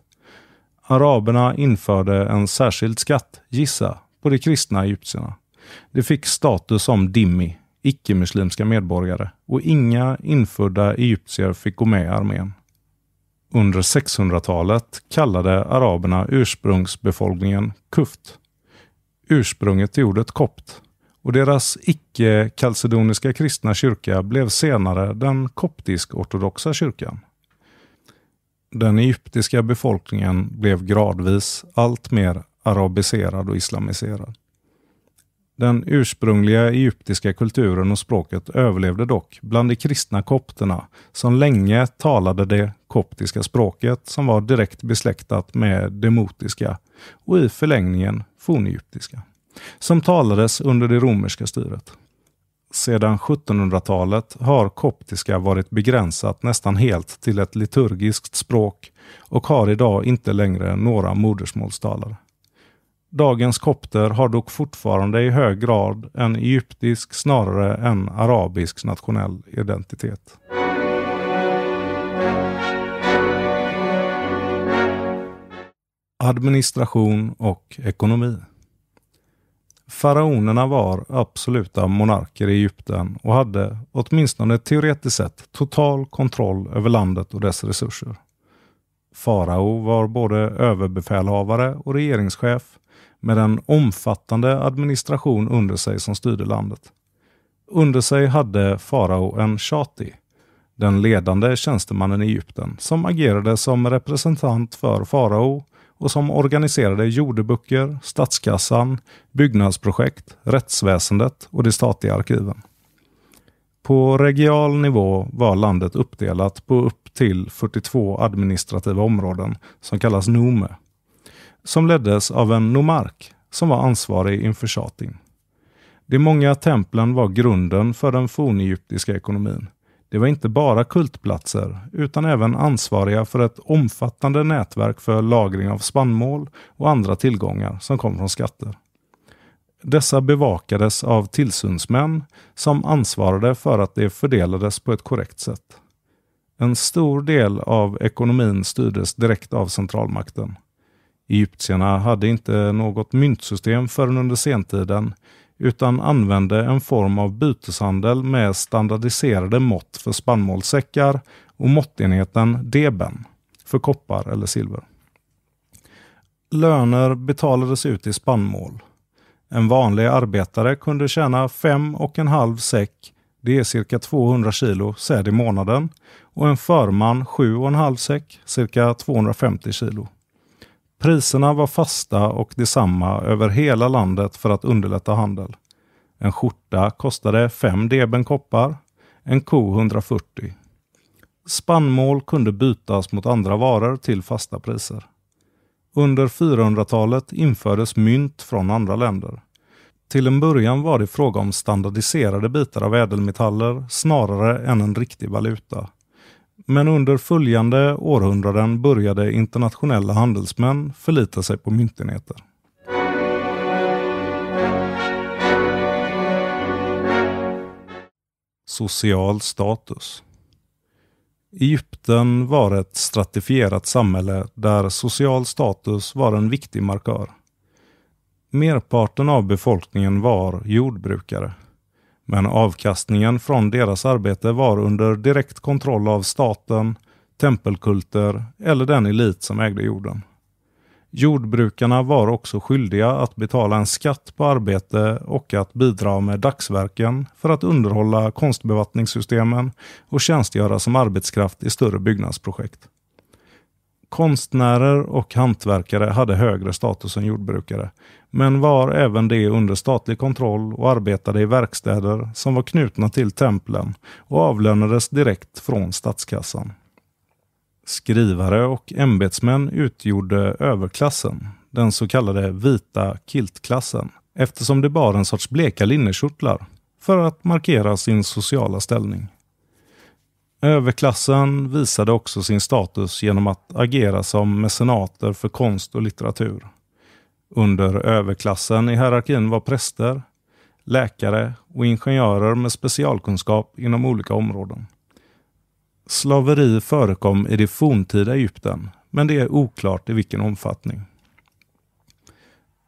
Araberna införde en särskild skatt, gissa, på de kristna egyptierna. De fick status som dimmi, icke-muslimska medborgare och inga infödda egyptier fick gå med i armén. Under 600-talet kallade araberna ursprungsbefolkningen kuft. Ursprunget till ordet kopt och deras icke-kalsedoniska kristna kyrka blev senare den koptisk-ortodoxa kyrkan. Den egyptiska befolkningen blev gradvis allt mer arabiserad och islamiserad. Den ursprungliga egyptiska kulturen och språket överlevde dock bland de kristna kopterna som länge talade det koptiska språket som var direkt besläktat med demotiska och i förlängningen fornegyptiska som talades under det romerska styret. Sedan 1700-talet har koptiska varit begränsat nästan helt till ett liturgiskt språk och har idag inte längre några modersmålstalare. Dagens kopter har dock fortfarande i hög grad en egyptisk snarare än arabisk nationell identitet. Administration och ekonomi. Faraonerna var absoluta monarker i Egypten och hade, åtminstone teoretiskt sett, total kontroll över landet och dess resurser. Farao var både överbefälhavare och regeringschef med en omfattande administration under sig som styrde landet. Under sig hade farao en shati, den ledande tjänstemannen i Egypten, som agerade som representant för farao och som organiserade jordeböcker, statskassan, byggnadsprojekt, rättsväsendet och de statliga arkiven. På regional nivå var landet uppdelat på upp till 42 administrativa områden som kallas nome, som leddes av en nomark som var ansvarig inför shatin. De många templen var grunden för den fornegyptiska ekonomin det var inte bara kultplatser, utan även ansvariga för ett omfattande nätverk för lagring av spannmål och andra tillgångar som kom från skatter. Dessa bevakades av tillsynsmän som ansvarade för att de fördelades på ett korrekt sätt. En stor del av ekonomin styrdes direkt av centralmakten. Egyptierna hade inte något myntsystem förrän under sentiden, utan använde en form av byteshandel med standardiserade mått för spannmålssäckar och måttenheten deben för koppar eller silver. Löner betalades ut i spannmål. En vanlig arbetare kunde tjäna fem och en halv säck, det är cirka 200 kilo säd i månaden och en förman sju och en halv säck, cirka 250 kilo. Priserna var fasta och detsamma över hela landet för att underlätta handel. En skjorta kostade 5 deben koppar, en ko 140. Spannmål kunde bytas mot andra varor till fasta priser. Under 400-talet infördes mynt från andra länder. Till en början var det fråga om standardiserade bitar av ädelmetaller snarare än en riktig valuta men under följande århundraden började internationella handelsmän förlita sig på myntenheter. Social status Egypten var ett stratifierat samhälle där social status var en viktig markör. Merparten av befolkningen var jordbrukare. Men avkastningen från deras arbete var under direkt kontroll av staten, tempelkulter eller den elit som ägde jorden. Jordbrukarna var också skyldiga att betala en skatt på arbete och att bidra med dagsverken för att underhålla konstbevattningssystemen och tjänstgöra som arbetskraft i större byggnadsprojekt. Konstnärer och hantverkare hade högre status än jordbrukare, men var även de under statlig kontroll och arbetade i verkstäder som var knutna till templen och avlönades direkt från statskassan. Skrivare och ämbetsmän utgjorde överklassen, den så kallade vita kiltklassen, eftersom de bar en sorts bleka linnekjortlar för att markera sin sociala ställning. Överklassen visade också sin status genom att agera som mecenater för konst och litteratur. Under överklassen i hierarkin var präster, läkare och ingenjörer med specialkunskap inom olika områden. Slaveri förekom i det forntida Egypten, men det är oklart i vilken omfattning.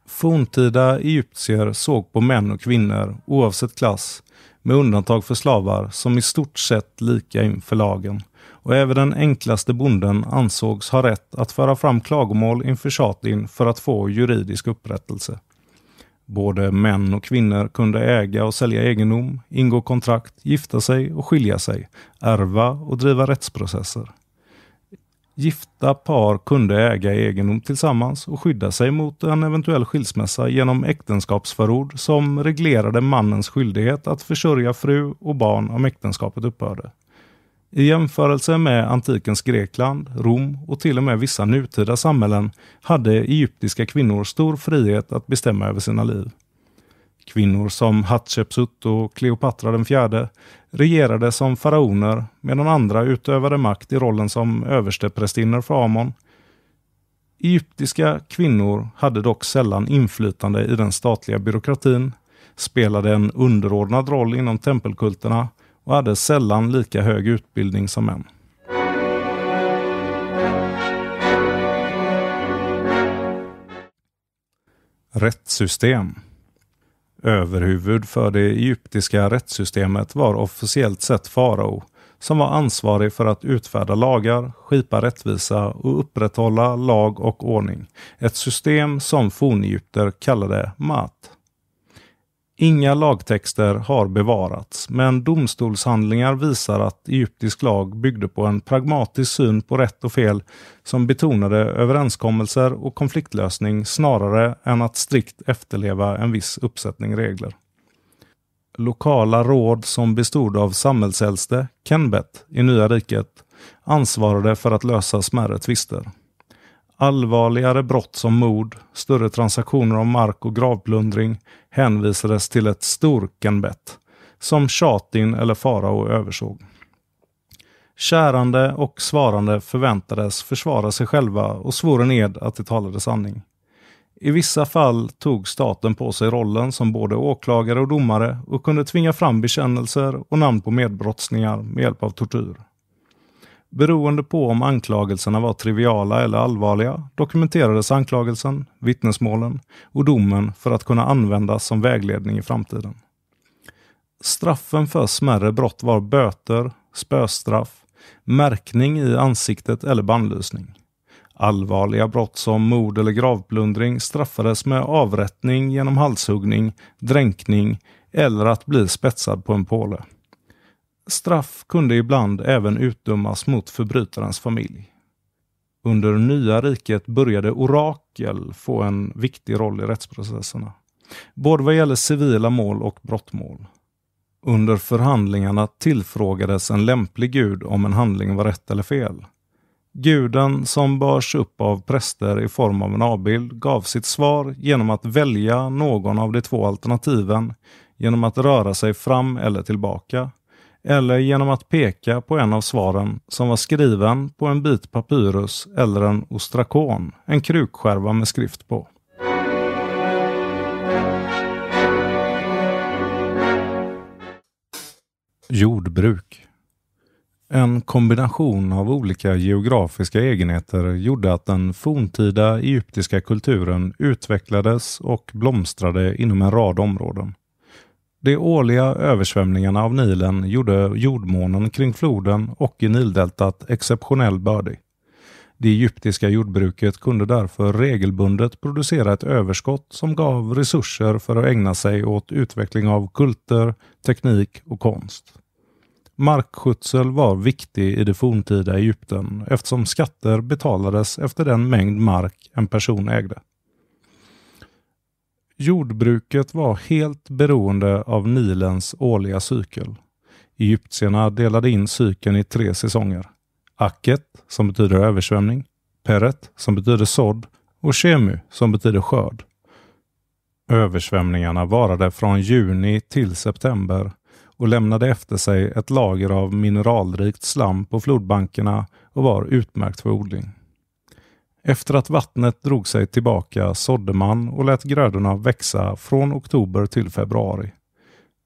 Forntida egyptier såg på män och kvinnor, oavsett klass, med undantag för slavar som i stort sett lika inför lagen och även den enklaste bonden ansågs ha rätt att föra fram klagomål inför Shatin för att få juridisk upprättelse. Både män och kvinnor kunde äga och sälja egendom, ingå kontrakt, gifta sig och skilja sig, ärva och driva rättsprocesser. Gifta par kunde äga egendom tillsammans och skydda sig mot en eventuell skilsmässa genom äktenskapsförord som reglerade mannens skyldighet att försörja fru och barn om äktenskapet upphörde. I jämförelse med antikens Grekland, Rom och till och med vissa nutida samhällen hade egyptiska kvinnor stor frihet att bestämma över sina liv. Kvinnor som Hatshepsut och Kleopatra den fjärde regerade som faraoner medan andra utövade makt i rollen som översteprästinnor för Amon. Egyptiska kvinnor hade dock sällan inflytande i den statliga byråkratin, spelade en underordnad roll inom tempelkulterna och hade sällan lika hög utbildning som män. Rättssystem Överhuvud för det egyptiska rättssystemet var officiellt sett farao, som var ansvarig för att utfärda lagar, skipa rättvisa och upprätthålla lag och ordning. Ett system som fornegypter kallade mat. Inga lagtexter har bevarats, men domstolshandlingar visar att egyptisk lag byggde på en pragmatisk syn på rätt och fel som betonade överenskommelser och konfliktlösning snarare än att strikt efterleva en viss uppsättning regler. Lokala råd som bestod av samhällsäldste, Kenbet, i Nya riket ansvarade för att lösa smärre tvister. Allvarligare brott som mord, större transaktioner om mark och gravplundring hänvisades till ett storkenbett som Shatin eller farao översåg. Kärande och svarande förväntades försvara sig själva och svor en ed att de talade sanning. I vissa fall tog staten på sig rollen som både åklagare och domare och kunde tvinga fram bekännelser och namn på medbrottslingar med hjälp av tortyr. Beroende på om anklagelserna var triviala eller allvarliga dokumenterades anklagelsen, vittnesmålen och domen för att kunna användas som vägledning i framtiden. Straffen för smärre brott var böter, spöstraff, märkning i ansiktet eller bannlysning. Allvarliga brott som mord eller gravplundring straffades med avrättning genom halshuggning, dränkning eller att bli spetsad på en påle. Straff kunde ibland även utdömas mot förbrytarens familj. Under Nya riket började orakel få en viktig roll i rättsprocesserna, både vad gäller civila mål och brottmål. Under förhandlingarna tillfrågades en lämplig gud om en handling var rätt eller fel. Guden, som bars upp av präster i form av en avbild, gav sitt svar genom att välja någon av de två alternativen genom att röra sig fram eller tillbaka eller genom att peka på en av svaren som var skriven på en bit papyrus eller en ostrakon, en krukskärva med skrift på. Jordbruk. En kombination av olika geografiska egenheter gjorde att den forntida egyptiska kulturen utvecklades och blomstrade inom en rad områden. De årliga översvämningarna av Nilen gjorde jordmånen kring floden och i Nildeltat exceptionellt bördig. Det egyptiska jordbruket kunde därför regelbundet producera ett överskott som gav resurser för att ägna sig åt utveckling av kulter, teknik och konst. Markskötsel var viktig i det forntida Egypten eftersom skatter betalades efter den mängd mark en person ägde. Jordbruket var helt beroende av Nilens årliga cykel. Egyptierna delade in cykeln i tre säsonger. Aket, som betyder översvämning, Peret, som betyder sådd och Shemu, som betyder skörd. Översvämningarna varade från juni till september och lämnade efter sig ett lager av mineralrikt slam på flodbankerna och var utmärkt för odling. Efter att vattnet drog sig tillbaka sådde man och lät grödorna växa från oktober till februari.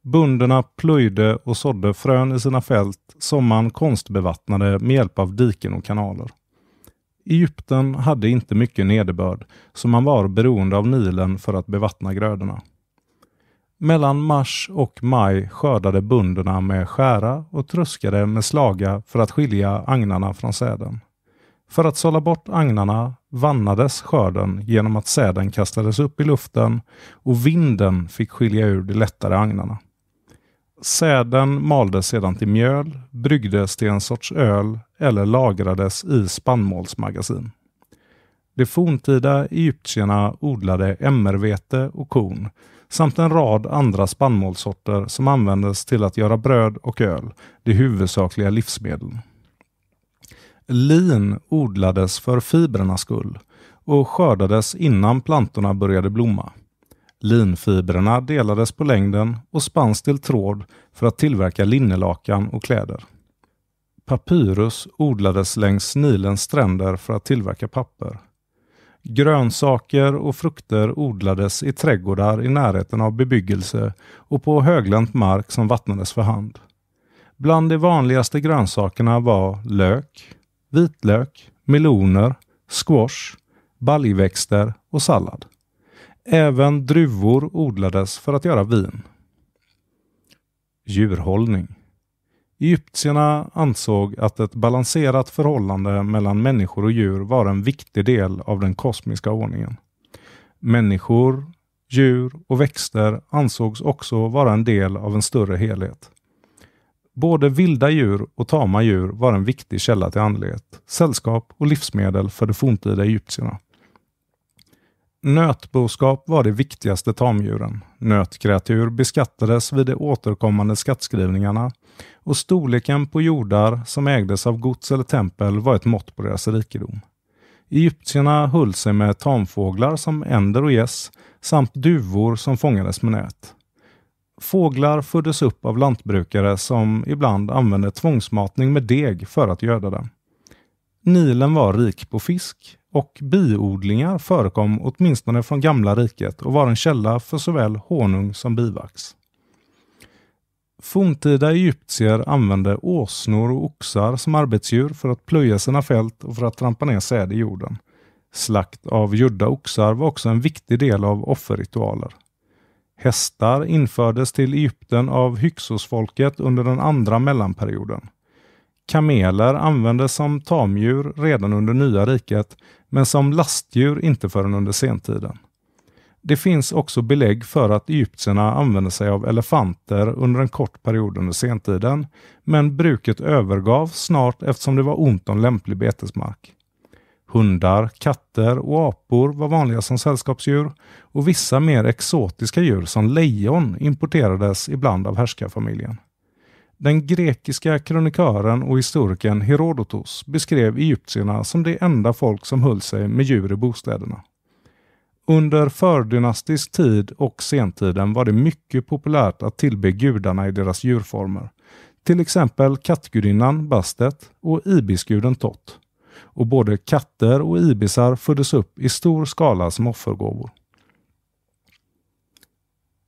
Bunderna plöjde och sådde frön i sina fält som man konstbevattnade med hjälp av diken och kanaler. Egypten hade inte mycket nederbörd, så man var beroende av Nilen för att bevattna grödorna. Mellan mars och maj skördade bunderna med skära och tröskade med slaga för att skilja agnarna från säden. För att sålla bort agnarna vannades skörden genom att säden kastades upp i luften och vinden fick skilja ur de lättare agnarna. Säden maldes sedan till mjöl, bryggdes till en sorts öl eller lagrades i spannmålsmagasin. De forntida egyptierna odlade emmervete och korn samt en rad andra spannmålssorter som användes till att göra bröd och öl, de huvudsakliga livsmedlen. Lin odlades för fibrernas skull och skördades innan plantorna började blomma. Linfibrerna delades på längden och spanns till tråd för att tillverka linnelakan och kläder. Papyrus odlades längs Nilens stränder för att tillverka papper. Grönsaker och frukter odlades i trädgårdar i närheten av bebyggelse och på höglänt mark som vattnades för hand. Bland de vanligaste grönsakerna var lök, vitlök, meloner, squash, baljväxter och sallad. Även druvor odlades för att göra vin. Djurhållning Egyptierna ansåg att ett balanserat förhållande mellan människor och djur var en viktig del av den kosmiska ordningen. Människor, djur och växter ansågs också vara en del av en större helhet. Både vilda djur och tama djur var en viktig källa till andlighet, sällskap och livsmedel för de forntida egyptierna. Nötboskap var de viktigaste tamdjuren. Nötkreatur beskattades vid de återkommande skattskrivningarna och storleken på jordar som ägdes av gods eller tempel var ett mått på deras rikedom. Egyptierna höll sig med tamfåglar som änder och gäss samt duvor som fångades med nät. Fåglar föddes upp av lantbrukare som ibland använde tvångsmatning med deg för att göda dem. Nilen var rik på fisk och biodlingar förekom åtminstone från gamla riket och var en källa för såväl honung som bivax. Forntida egyptier använde åsnor och oxar som arbetsdjur för att plöja sina fält och för att trampa ner säd i jorden. Slakt av judda oxar var också en viktig del av offerritualer. Hästar infördes till Egypten av Hyksosfolket under den andra mellanperioden. Kameler användes som tamdjur redan under Nya riket, men som lastdjur inte förrän under sentiden. Det finns också belägg för att egyptierna använde sig av elefanter under en kort period under sentiden, men bruket övergavs snart eftersom det var ont om lämplig betesmark. Hundar, katter och apor var vanliga som sällskapsdjur och vissa mer exotiska djur som lejon importerades ibland av härskarfamiljen. Den grekiska kronikören och historikern Herodotos beskrev egyptierna som det enda folk som höll sig med djur i bostäderna. Under fördynastisk tid och sentiden var det mycket populärt att tillbe gudarna i deras djurformer. Till exempel kattgudinnan Bastet och ibisguden Tott och både katter och ibisar föddes upp i stor skala som offergåvor.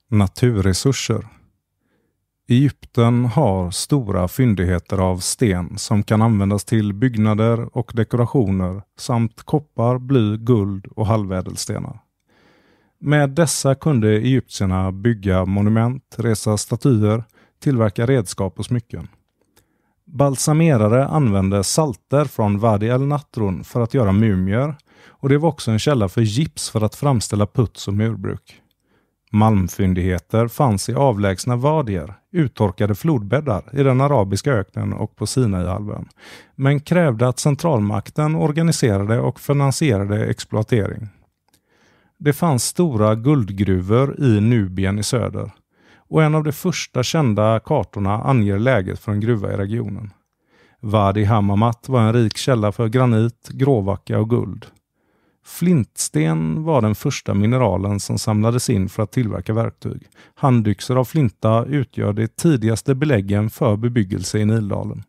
Naturresurser Egypten har stora fyndigheter av sten som kan användas till byggnader och dekorationer samt koppar, bly, guld och halvädelstenar. Med dessa kunde egyptierna bygga monument, resa statyer, tillverka redskap och smycken. Balsamerare använde salter från Wadi el Natron för att göra mumier och det var också en källa för gips för att framställa puts och murbruk. Malmfyndigheter fanns i avlägsna vadier, uttorkade flodbäddar i den arabiska öknen och på Sinaihalvön, men krävde att centralmakten organiserade och finansierade exploatering. Det fanns stora guldgruvor i Nubien i söder och en av de första kända kartorna anger läget för en gruva i regionen. Vadi Hammamat var en rik källa för granit, gråvacka och guld. Flintsten var den första mineralen som samlades in för att tillverka verktyg. Handyxor av flinta utgör de tidigaste beläggen för bebyggelse i Nildalen.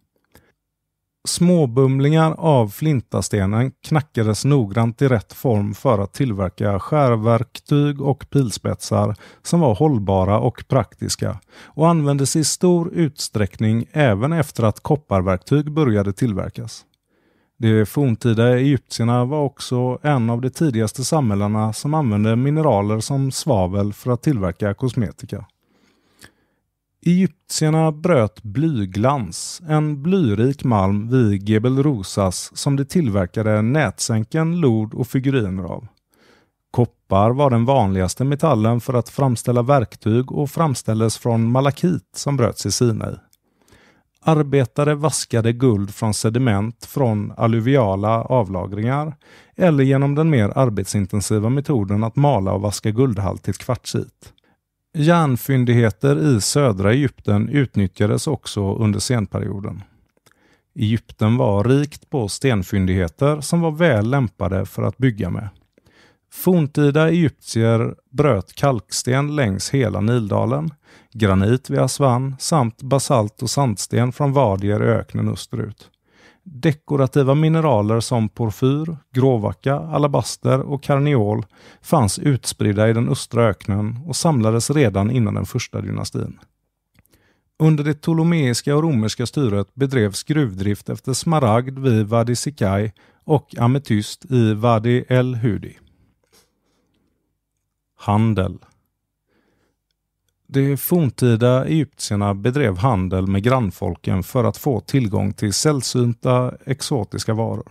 Småbumlingar av flintastenen knackades noggrant i rätt form för att tillverka skärverktyg och pilspetsar som var hållbara och praktiska och användes i stor utsträckning även efter att kopparverktyg började tillverkas. De forntida egyptierna var också en av de tidigaste samhällena som använde mineraler som svavel för att tillverka kosmetika. Egyptierna bröt blyglans, en blyrik malm vid Gebel Rosas som de tillverkade nätsänken, lod och figuriner av. Koppar var den vanligaste metallen för att framställa verktyg och framställdes från malakit som bröts i Sinai. Arbetare vaskade guld från sediment från alluviala avlagringar eller genom den mer arbetsintensiva metoden att mala och vaska guldhaltigt kvartsit. Järnfyndigheter i södra Egypten utnyttjades också under senperioden. Egypten var rikt på stenfyndigheter som var väl lämpade för att bygga med. Forntida egyptier bröt kalksten längs hela Nildalen, granit vid Aswan samt basalt och sandsten från vadier i öknen österut. Dekorativa mineraler som porfyr, gråvacka, alabaster och karneol fanns utspridda i den östra öknen och samlades redan innan den första dynastin. Under det ptolemeiska och romerska styret bedrevs gruvdrift efter smaragd vid Wadi Sikai och ametyst i Wadi El Hudi. Handel de forntida egyptierna bedrev handel med grannfolken för att få tillgång till sällsynta exotiska varor.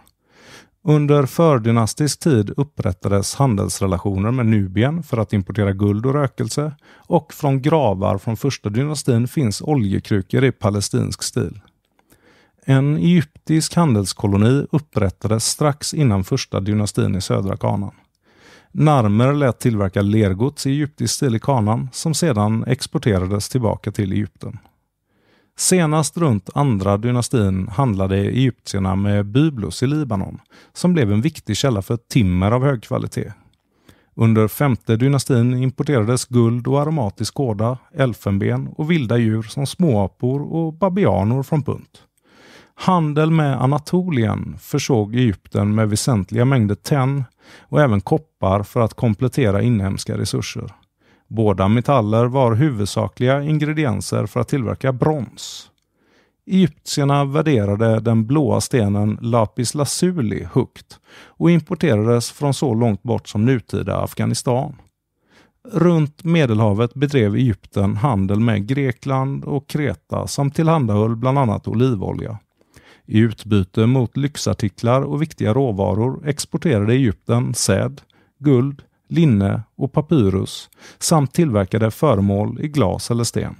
Under fördynastisk tid upprättades handelsrelationer med Nubien för att importera guld och rökelse och från gravar från första dynastin finns oljekrukor i palestinsk stil. En egyptisk handelskoloni upprättades strax innan första dynastin i södra Kanaan. Narmer lät tillverka lergods i egyptisk stil i kanan som sedan exporterades tillbaka till Egypten. Senast runt andra dynastin handlade egyptierna med Byblos i Libanon som blev en viktig källa för timmer av hög kvalitet. Under femte dynastin importerades guld och aromatisk kåda, elfenben och vilda djur som småapor och babianor från Punt. Handel med Anatolien försåg Egypten med väsentliga mängder tenn, och även koppar för att komplettera inhemska resurser. Båda metaller var huvudsakliga ingredienser för att tillverka brons. Egyptierna värderade den blåa stenen lapis lazuli högt och importerades från så långt bort som nutida Afghanistan. Runt Medelhavet bedrev Egypten handel med Grekland och Kreta som tillhandahöll bland annat olivolja. I utbyte mot lyxartiklar och viktiga råvaror exporterade Egypten säd, guld, linne och papyrus samt tillverkade föremål i glas eller sten.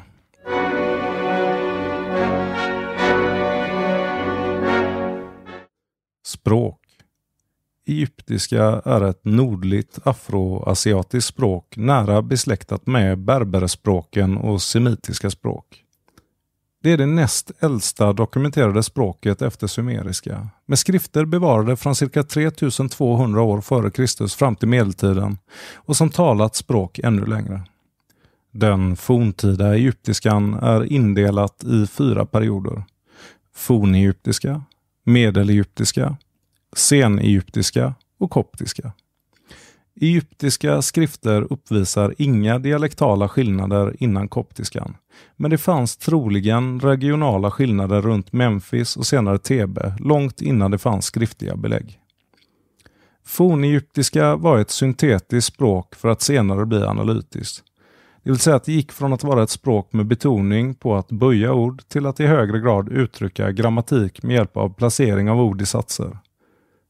Språk Egyptiska är ett nordligt afroasiatiskt språk nära besläktat med berberspråken och semitiska språk. Det är det näst äldsta dokumenterade språket efter sumeriska, med skrifter bevarade från cirka 3200 år före Kristus fram till medeltiden och som talat språk ännu längre. Den forntida egyptiskan är indelat i fyra perioder. Fornegyptiska, medelegyptiska, senegyptiska och koptiska. Egyptiska skrifter uppvisar inga dialektala skillnader innan koptiskan, men det fanns troligen regionala skillnader runt Memphis och senare Thebe långt innan det fanns skriftliga belägg. Fornegyptiska var ett syntetiskt språk för att senare bli analytiskt. Det vill säga att det gick från att vara ett språk med betoning på att böja ord till att i högre grad uttrycka grammatik med hjälp av placering av ord i satser.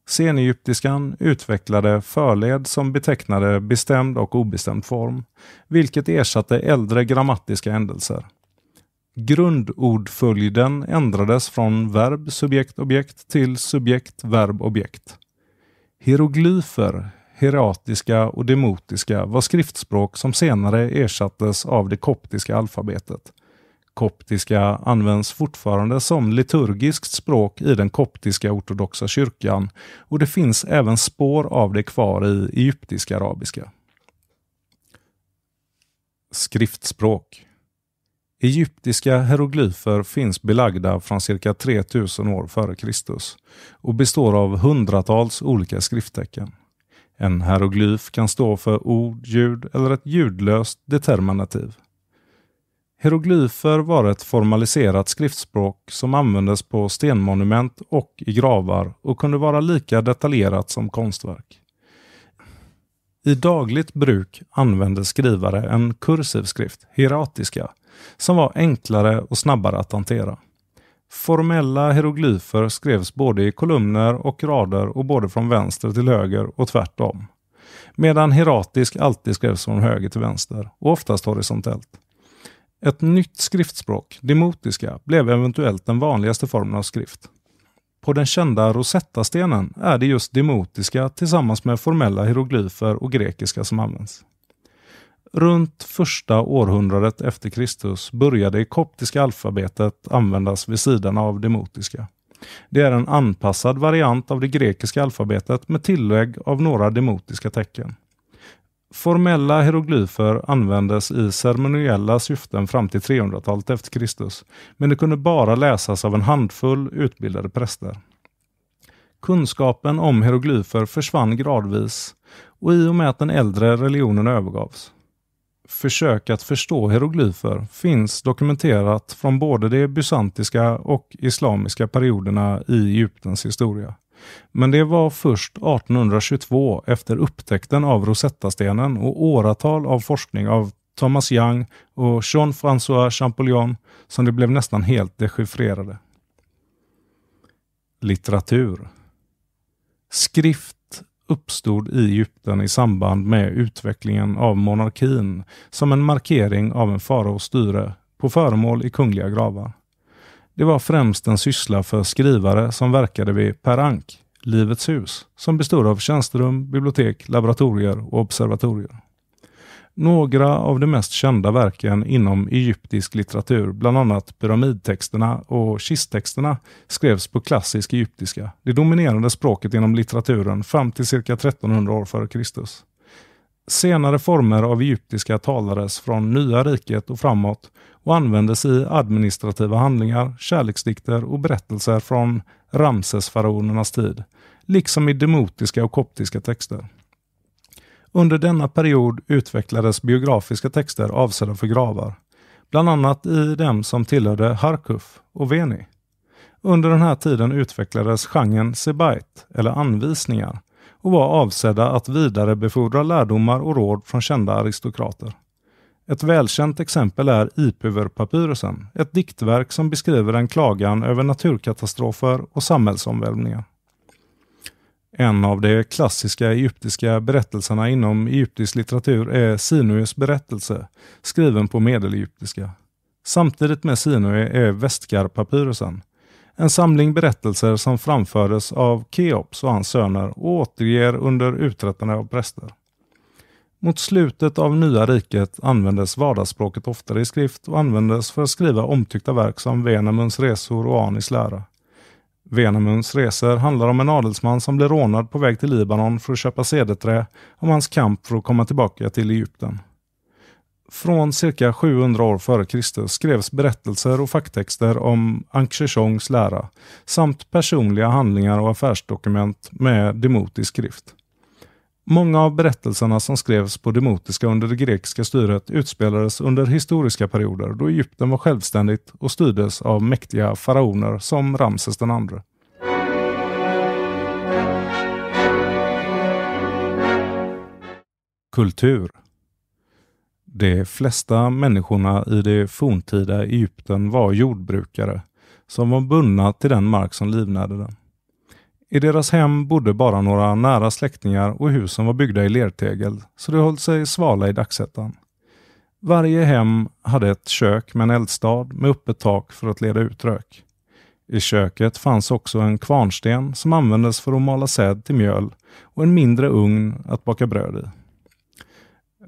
Senegyptiskan utvecklade förled som betecknade bestämd och obestämd form, vilket ersatte äldre grammatiska ändelser. Grundordföljden ändrades från verb, subjekt, objekt till subjekt, verb, objekt. Hieroglyfer, heratiska och demotiska var skriftspråk som senare ersattes av det koptiska alfabetet koptiska används fortfarande som liturgiskt språk i den koptiska ortodoxa kyrkan och det finns även spår av det kvar i egyptisk arabiska. Skriftspråk Egyptiska hieroglyfer finns belagda från cirka 3000 år före Kristus och består av hundratals olika skrifttecken. En hieroglyf kan stå för ord, ljud eller ett ljudlöst determinativ. Hieroglyfer var ett formaliserat skriftspråk som användes på stenmonument och i gravar och kunde vara lika detaljerat som konstverk. I dagligt bruk använde skrivare en kursiv skrift, hieratiska, som var enklare och snabbare att hantera. Formella hieroglyfer skrevs både i kolumner och rader och både från vänster till höger och tvärtom. Medan hieratisk alltid skrevs från höger till vänster och oftast horisontellt. Ett nytt skriftspråk, demotiska, blev eventuellt den vanligaste formen av skrift. På den kända Rosetta-stenen är det just demotiska tillsammans med formella hieroglyfer och grekiska som används. Runt första århundradet efter Kristus började det koptiska alfabetet användas vid sidan av demotiska. Det är en anpassad variant av det grekiska alfabetet med tillägg av några demotiska tecken. Formella hieroglyfer användes i ceremoniella syften fram till 300-talet efter Kristus, men det kunde bara läsas av en handfull utbildade präster. Kunskapen om hieroglyfer försvann gradvis och i och med att den äldre religionen övergavs. Försök att förstå hieroglyfer finns dokumenterat från både de bysantiska och islamiska perioderna i Egyptens historia. Men det var först 1822 efter upptäckten av Rosettastenen och åratal av forskning av Thomas Young och Jean-François Champollion som det blev nästan helt dechiffrerade. Litteratur. Skrift uppstod i Egypten i samband med utvecklingen av monarkin som en markering av en faraos styre på föremål i kungliga gravar. Det var främst en syssla för skrivare som verkade vid Per Ank, Livets hus, som bestod av tjänsterum, bibliotek, laboratorier och observatorier. Några av de mest kända verken inom egyptisk litteratur, bland annat pyramidtexterna och kisttexterna, skrevs på klassisk egyptiska, det dominerande språket inom litteraturen fram till cirka 1300 år före Kristus senare former av egyptiska talades från Nya riket och framåt och användes i administrativa handlingar, kärleksdikter och berättelser från Ramses-faraonernas tid, liksom i demotiska och koptiska texter. Under denna period utvecklades biografiska texter avsedda för gravar, bland annat i dem som tillhörde Harkuf och Veni. Under den här tiden utvecklades genren sebait, eller anvisningar, och var avsedda att vidarebefordra lärdomar och råd från kända aristokrater. Ett välkänt exempel är Ipyverpapyrusen, ett diktverk som beskriver en klagan över naturkatastrofer och samhällsomvälvningar. En av de klassiska egyptiska berättelserna inom egyptisk litteratur är Sinues berättelse, skriven på medelegyptiska. Samtidigt med Sinue är Västkarpapyrusen, en samling berättelser som framfördes av Keops och hans söner och återger under uträttande av präster. Mot slutet av Nya riket användes vardagsspråket oftare i skrift och användes för att skriva omtyckta verk som Venemunds resor och Anis lära. Venemunds resor handlar om en adelsman som blir rånad på väg till Libanon för att köpa sedeträ om hans kamp för att komma tillbaka till Egypten. Från cirka 700 år före Kristus skrevs berättelser och facktexter om Ankhshongs lära samt personliga handlingar och affärsdokument med demotisk skrift. Många av berättelserna som skrevs på demotiska under det grekiska styret utspelades under historiska perioder då Egypten var självständigt och styrdes av mäktiga faraoner som Ramses II. Kultur de flesta människorna i det forntida Egypten var jordbrukare som var bundna till den mark som livnärde dem. I deras hem bodde bara några nära släktingar och husen var byggda i lertegel så de höll sig svala i dagsättan. Varje hem hade ett kök med en eldstad med öppet tak för att leda ut rök. I köket fanns också en kvarnsten som användes för att mala säd till mjöl och en mindre ugn att baka bröd i.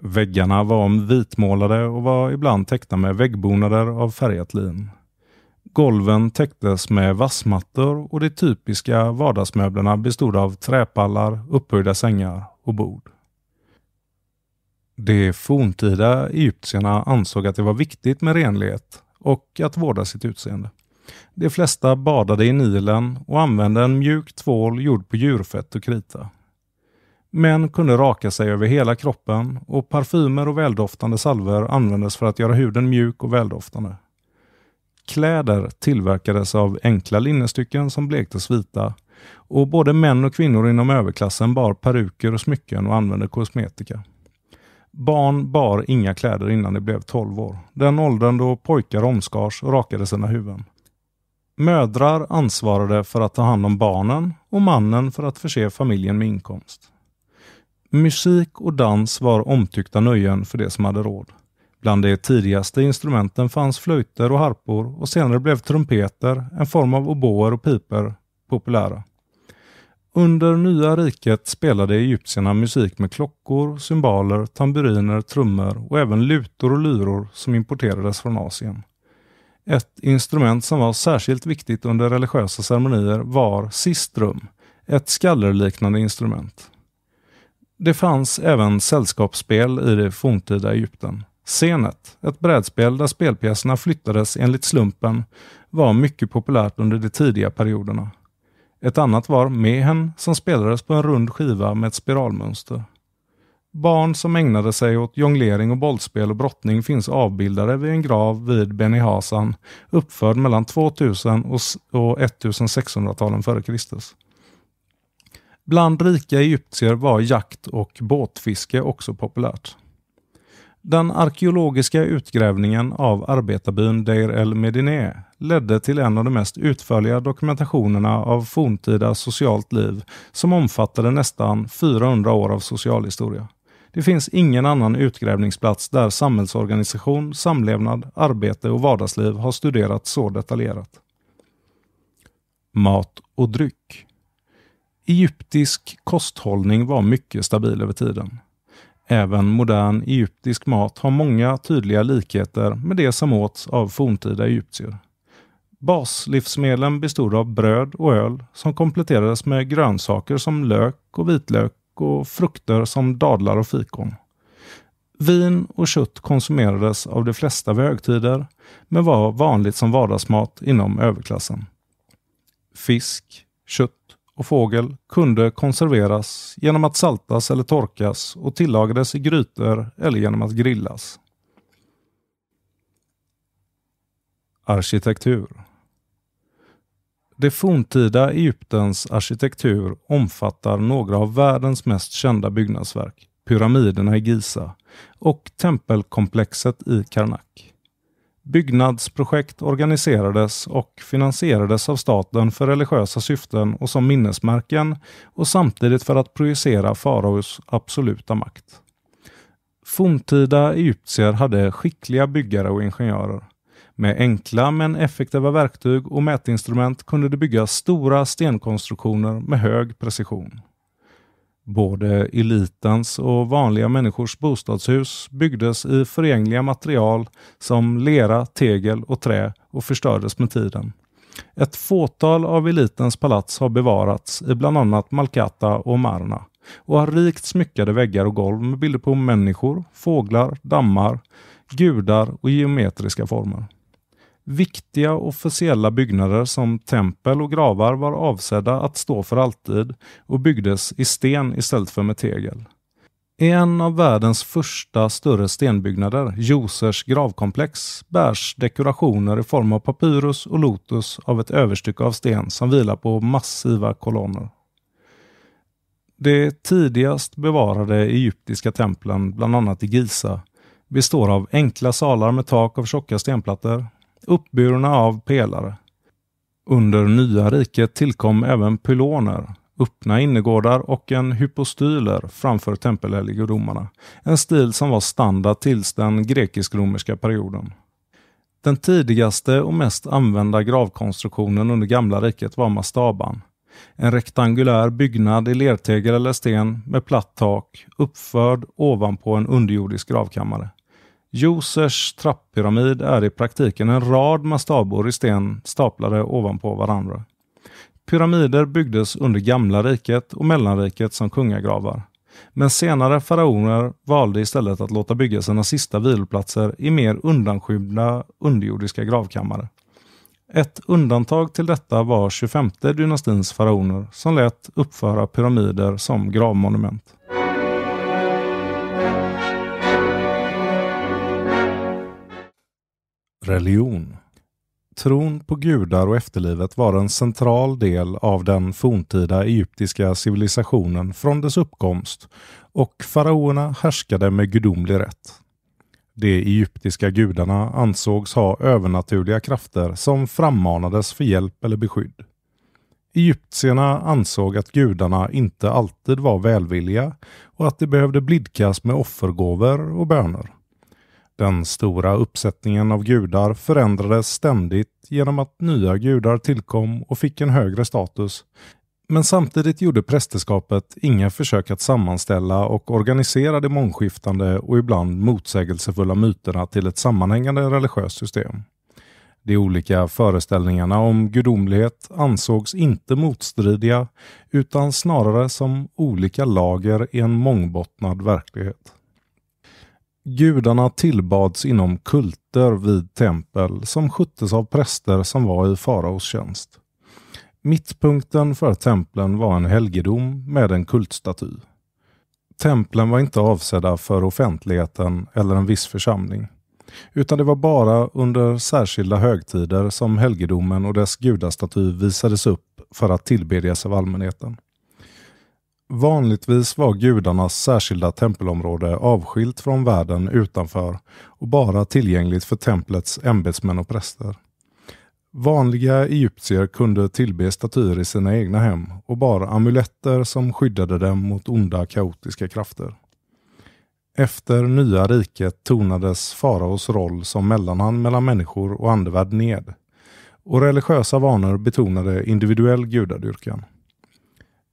Väggarna var vitmålade och var ibland täckta med väggbonader av färgat lin. Golven täcktes med vassmattor och de typiska vardagsmöblerna bestod av träpallar, upphöjda sängar och bord. De forntida egyptierna ansåg att det var viktigt med renlighet och att vårda sitt utseende. De flesta badade i Nilen och använde en mjuk tvål gjord på djurfett och krita. Män kunde raka sig över hela kroppen och parfymer och väldoftande salver användes för att göra huden mjuk och väldoftande. Kläder tillverkades av enkla linnestycken som blektes vita och både män och kvinnor inom överklassen bar peruker och smycken och använde kosmetika. Barn bar inga kläder innan de blev 12 år, den åldern då pojkar omskars och rakade sina huvuden. Mödrar ansvarade för att ta hand om barnen och mannen för att förse familjen med inkomst. Musik och dans var omtyckta nöjen för de som hade råd. Bland de tidigaste instrumenten fanns flöjter och harpor och senare blev trumpeter, en form av oboer och piper, populära. Under Nya riket spelade egyptierna musik med klockor, cymbaler, tamburiner, trummor och även lutor och lyror som importerades från Asien. Ett instrument som var särskilt viktigt under religiösa ceremonier var sistrum, ett skallerliknande instrument. Det fanns även sällskapsspel i det forntida Egypten. Senet, ett brädspel där spelpjäserna flyttades enligt slumpen, var mycket populärt under de tidiga perioderna. Ett annat var Mehen som spelades på en rund skiva med ett spiralmönster. Barn som ägnade sig åt jonglering och bollspel och brottning finns avbildade vid en grav vid Beni Hasan, uppförd mellan 2000 och 1600-talen före Kristus. Bland rika egyptier var jakt och båtfiske också populärt. Den arkeologiska utgrävningen av arbetarbyn Deir el Mediné ledde till en av de mest utförliga dokumentationerna av forntida socialt liv som omfattade nästan 400 år av socialhistoria. Det finns ingen annan utgrävningsplats där samhällsorganisation, samlevnad, arbete och vardagsliv har studerats så detaljerat. Mat och dryck Egyptisk kosthållning var mycket stabil över tiden. Även modern egyptisk mat har många tydliga likheter med det som åts av forntida egyptier. Baslivsmedlen bestod av bröd och öl som kompletterades med grönsaker som lök och vitlök och frukter som dadlar och fikon. Vin och kött konsumerades av de flesta vid högtider, men var vanligt som vardagsmat inom överklassen. Fisk, kött och fågel kunde konserveras genom att saltas eller torkas och tillagades i grytor eller genom att grillas. Arkitektur Det forntida Egyptens arkitektur omfattar några av världens mest kända byggnadsverk, pyramiderna i Giza och tempelkomplexet i Karnak. Byggnadsprojekt organiserades och finansierades av staten för religiösa syften och som minnesmärken och samtidigt för att projicera faraos absoluta makt. Forntida egyptier hade skickliga byggare och ingenjörer. Med enkla men effektiva verktyg och mätinstrument kunde de bygga stora stenkonstruktioner med hög precision. Både elitens och vanliga människors bostadshus byggdes i förgängliga material som lera, tegel och trä och förstördes med tiden. Ett fåtal av elitens palats har bevarats i bland annat Malkata och Marna och har rikt smyckade väggar och golv med bilder på människor, fåglar, dammar, gudar och geometriska former. Viktiga officiella byggnader som tempel och gravar var avsedda att stå för alltid och byggdes i sten istället för med tegel. I en av världens första större stenbyggnader, Josers gravkomplex, bärs dekorationer i form av papyrus och lotus av ett överstycke av sten som vilar på massiva kolonner. De tidigast bevarade egyptiska templen, bland annat i Giza, består av enkla salar med tak av tjocka stenplattor uppburna av pelare. Under nya riket tillkom även pyloner, öppna innergårdar och en hypostyler framför tempelhelgedomarna. En stil som var standard tills den grekisk-romerska perioden. Den tidigaste och mest använda gravkonstruktionen under gamla riket var mastaban. En rektangulär byggnad i lertegel eller sten med platt tak, uppförd ovanpå en underjordisk gravkammare. Josers trapppyramid är i praktiken en rad med stabor i sten staplade ovanpå varandra. Pyramider byggdes under gamla riket och mellanriket som kungagravar. Men senare faraoner valde istället att låta bygga sina sista viloplatser i mer undanskymda underjordiska gravkammare. Ett undantag till detta var 25 dynastins faraoner som lät uppföra pyramider som gravmonument. religion. Tron på gudar och efterlivet var en central del av den forntida egyptiska civilisationen från dess uppkomst och faraoerna härskade med gudomlig rätt. De egyptiska gudarna ansågs ha övernaturliga krafter som frammanades för hjälp eller beskydd. Egyptierna ansåg att gudarna inte alltid var välvilliga och att de behövde blidkas med offergåvor och böner. Den stora uppsättningen av gudar förändrades ständigt genom att nya gudar tillkom och fick en högre status. Men samtidigt gjorde prästerskapet inga försök att sammanställa och organisera de mångskiftande och ibland motsägelsefulla myterna till ett sammanhängande religiöst system. De olika föreställningarna om gudomlighet ansågs inte motstridiga utan snarare som olika lager i en mångbottnad verklighet. Gudarna tillbads inom kulter vid tempel som sköttes av präster som var i faraos tjänst. Mittpunkten för templen var en helgedom med en kultstaty. Templen var inte avsedda för offentligheten eller en viss församling, utan det var bara under särskilda högtider som helgedomen och dess gudastaty visades upp för att tillbedjas av allmänheten. Vanligtvis var gudarnas särskilda tempelområde avskilt från världen utanför och bara tillgängligt för templets ämbetsmän och präster. Vanliga egyptier kunde tillbe statyer i sina egna hem och bar amuletter som skyddade dem mot onda kaotiska krafter. Efter nya riket tonades faraos roll som mellanhand mellan människor och andevärld ned och religiösa vanor betonade individuell gudadyrkan.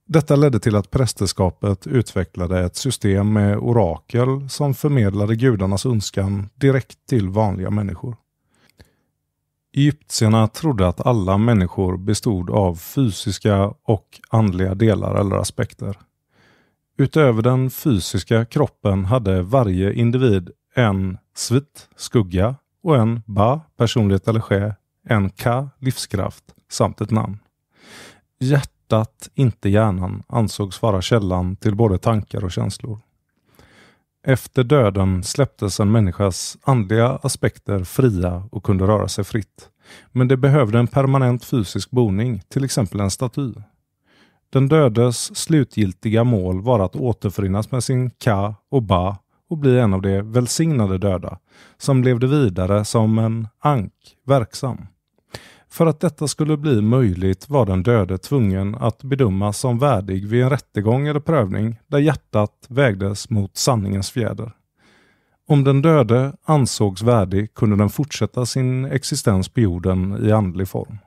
Detta ledde till att prästerskapet utvecklade ett system med orakel som förmedlade gudarnas önskan direkt till vanliga människor. Egyptierna trodde att alla människor bestod av fysiska och andliga delar eller aspekter. Utöver den fysiska kroppen hade varje individ en svit, skugga, och en ba, personlighet eller sjä, en ka, livskraft samt ett namn. Hjärt hjärtat, inte hjärnan, ansågs vara källan till både tankar och känslor. Efter döden släpptes en människas andliga aspekter fria och kunde röra sig fritt. Men det behövde en permanent fysisk boning, till exempel en staty. Den dödes slutgiltiga mål var att återförenas med sin ka och ba och bli en av de välsignade döda som levde vidare som en ank, verksam. För att detta skulle bli möjligt var den döde tvungen att bedömas som värdig vid en rättegång eller prövning där hjärtat vägdes mot sanningens fjäder. Om den döde ansågs värdig kunde den fortsätta sin existens på jorden i andlig form.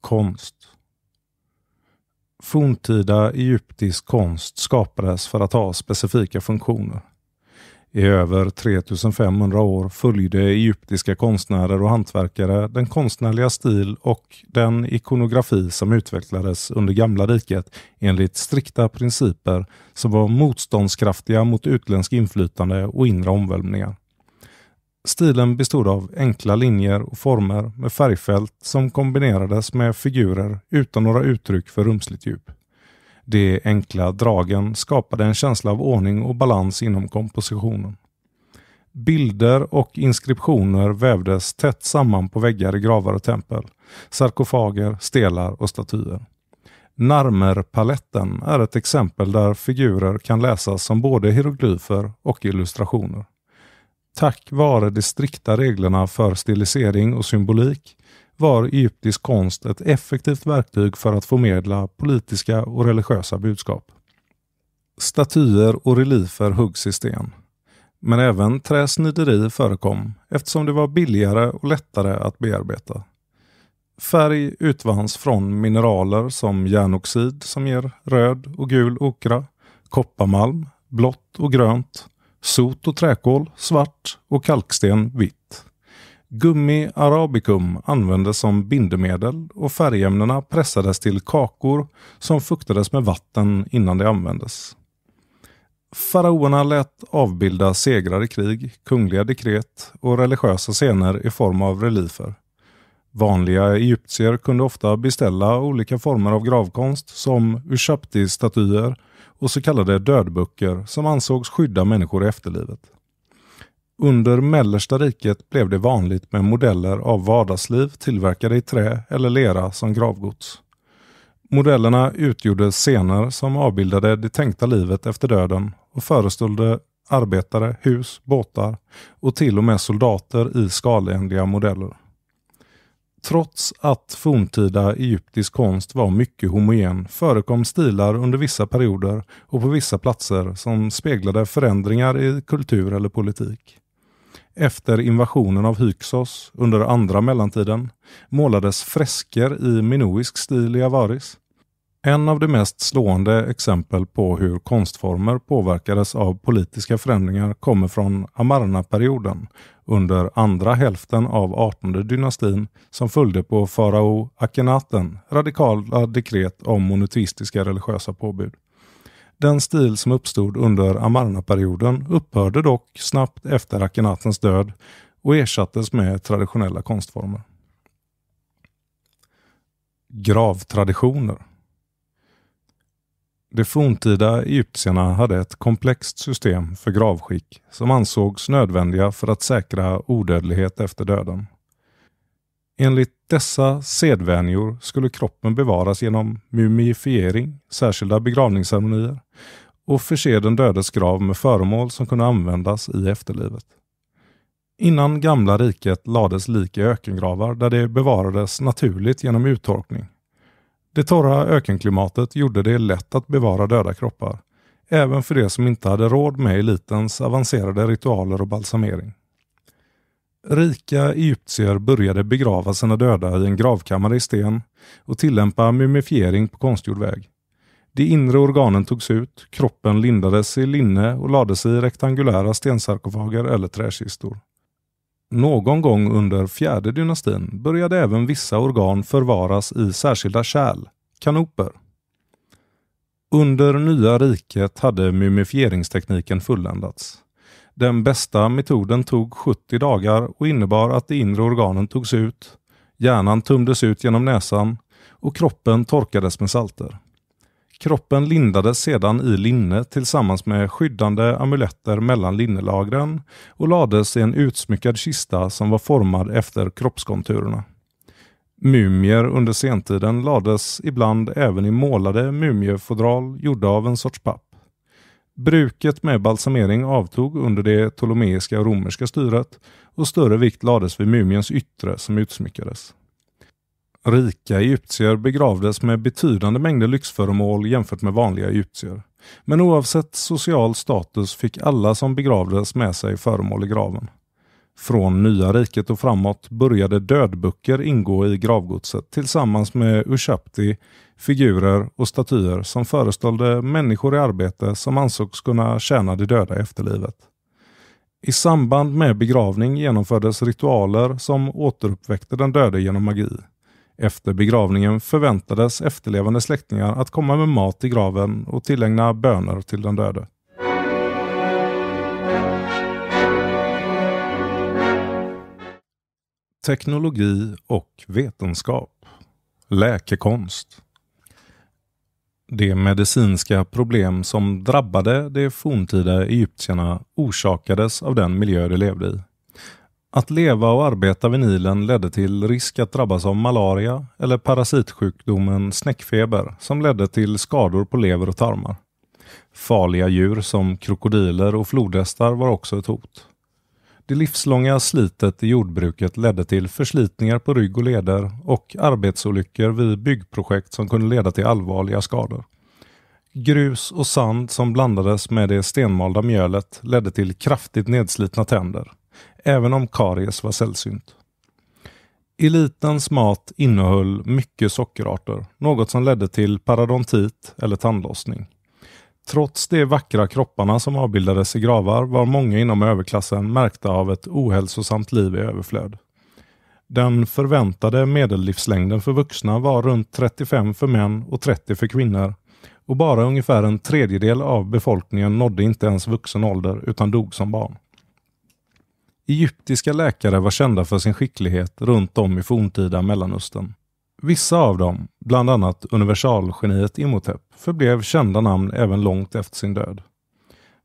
Konst Forntida egyptisk konst skapades för att ha specifika funktioner. I över 3500 år följde egyptiska konstnärer och hantverkare den konstnärliga stil och den ikonografi som utvecklades under gamla riket enligt strikta principer som var motståndskraftiga mot utländsk inflytande och inre omvälvningar. Stilen bestod av enkla linjer och former med färgfält som kombinerades med figurer utan några uttryck för rumsligt djup. De enkla dragen skapade en känsla av ordning och balans inom kompositionen. Bilder och inskriptioner vävdes tätt samman på väggar i gravar och tempel, sarkofager, stelar och statyer. Narmerpaletten är ett exempel där figurer kan läsas som både hieroglyfer och illustrationer. Tack vare de strikta reglerna för stilisering och symbolik var egyptisk konst ett effektivt verktyg för att förmedla politiska och religiösa budskap. Statyer och reliefer huggs i sten. Men även träsnideri förekom eftersom det var billigare och lättare att bearbeta. Färg utvanns från mineraler som järnoxid som ger röd och gul okra, kopparmalm, blått och grönt, sot och träkol, svart och kalksten, vitt. Gummi arabicum användes som bindemedel och färgämnena pressades till kakor som fuktades med vatten innan de användes. Faraoerna lät avbilda segrar i krig, kungliga dekret och religiösa scener i form av reliefer. Vanliga egyptier kunde ofta beställa olika former av gravkonst som ushapti-statyer och så kallade dödböcker som ansågs skydda människor i efterlivet. Under mellersta riket blev det vanligt med modeller av vardagsliv tillverkade i trä eller lera som gravgods. Modellerna utgjorde scener som avbildade det tänkta livet efter döden och föreställde arbetare, hus, båtar och till och med soldater i skalenliga modeller. Trots att forntida egyptisk konst var mycket homogen förekom stilar under vissa perioder och på vissa platser som speglade förändringar i kultur eller politik. Efter invasionen av Hyksos under andra mellantiden målades fresker i minoisk stil i Avaris. En av de mest slående exempel på hur konstformer påverkades av politiska förändringar kommer från Amarna-perioden under andra hälften av 18 dynastin som följde på farao Akhenaten radikala dekret om monoteistiska religiösa påbud. Den stil som uppstod under Amarna-perioden upphörde dock snabbt efter Akhenatens död och ersattes med traditionella konstformer. Gravtraditioner De forntida egyptierna hade ett komplext system för gravskick som ansågs nödvändiga för att säkra odödlighet efter döden. Enligt dessa sedvänjor skulle kroppen bevaras genom mumifiering, särskilda begravningsceremonier och förse den dödes grav med föremål som kunde användas i efterlivet. Innan gamla riket lades lik i ökengravar där det bevarades naturligt genom uttorkning. Det torra ökenklimatet gjorde det lätt att bevara döda kroppar, även för de som inte hade råd med elitens avancerade ritualer och balsamering. Rika egyptier började begrava sina döda i en gravkammare i sten och tillämpa mumifiering på konstgjord väg. De inre organen togs ut, kroppen lindades i linne och lades i rektangulära stensarkofager eller träkistor. Någon gång under fjärde dynastin började även vissa organ förvaras i särskilda kärl, kanoper. Under nya riket hade mumifieringstekniken fulländats. Den bästa metoden tog 70 dagar och innebar att de inre organen togs ut, hjärnan tömdes ut genom näsan och kroppen torkades med salter. Kroppen lindades sedan i linne tillsammans med skyddande amuletter mellan linnelagren och lades i en utsmyckad kista som var formad efter kroppskonturerna. Mumier under sentiden lades ibland även i målade mumiefodral gjorda av en sorts papp. Bruket med balsamering avtog under det ptolemeiska och romerska styret och större vikt lades vid mumiens yttre som utsmyckades. Rika egyptier begravdes med betydande mängder lyxföremål jämfört med vanliga egyptier. Men oavsett social status fick alla som begravdes med sig föremål i graven. Från nya riket och framåt började dödböcker ingå i gravgodset tillsammans med ushapti, figurer och statyer som föreställde människor i arbete som ansågs kunna tjäna de döda i efterlivet. I samband med begravning genomfördes ritualer som återuppväckte den döde genom magi. Efter begravningen förväntades efterlevande släktingar att komma med mat i graven och tillägna böner till den döde. Teknologi och vetenskap. Läkekonst de medicinska problem som drabbade de forntida egyptierna orsakades av den miljö de levde i. Att leva och arbeta vid Nilen ledde till risk att drabbas av malaria eller parasitsjukdomen snäckfeber som ledde till skador på lever och tarmar. Farliga djur som krokodiler och flodhästar var också ett hot. Det livslånga slitet i jordbruket ledde till förslitningar på rygg och leder och arbetsolyckor vid byggprojekt som kunde leda till allvarliga skador. Grus och sand som blandades med det stenmalda mjölet ledde till kraftigt nedslitna tänder, även om karies var sällsynt. Elitens mat innehöll mycket sockerarter, något som ledde till parodontit eller tandlossning. Trots de vackra kropparna som avbildades i gravar var många inom överklassen märkta av ett ohälsosamt liv i överflöd. Den förväntade medellivslängden för vuxna var runt 35 för män och 30 för kvinnor och bara ungefär en tredjedel av befolkningen nådde inte ens vuxen ålder utan dog som barn. Egyptiska läkare var kända för sin skicklighet runt om i forntida Mellanöstern. Vissa av dem, bland annat universalgeniet Imhotep, förblev kända namn även långt efter sin död.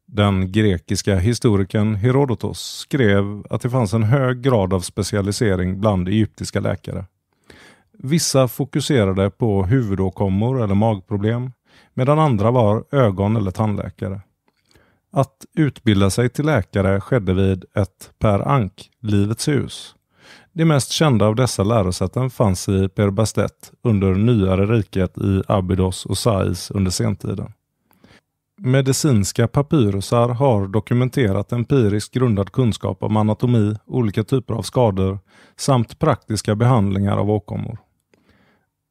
Den grekiska historikern Herodotos skrev att det fanns en hög grad av specialisering bland egyptiska läkare. Vissa fokuserade på huvudåkommor eller magproblem, medan andra var ögon eller tandläkare. Att utbilda sig till läkare skedde vid ett per ank, Livets hus, de mest kända av dessa lärosäten fanns i Perbastet under nyare riket i Abydos och Sais under sentiden. Medicinska papyrusar har dokumenterat empiriskt grundad kunskap om anatomi, olika typer av skador samt praktiska behandlingar av åkommor.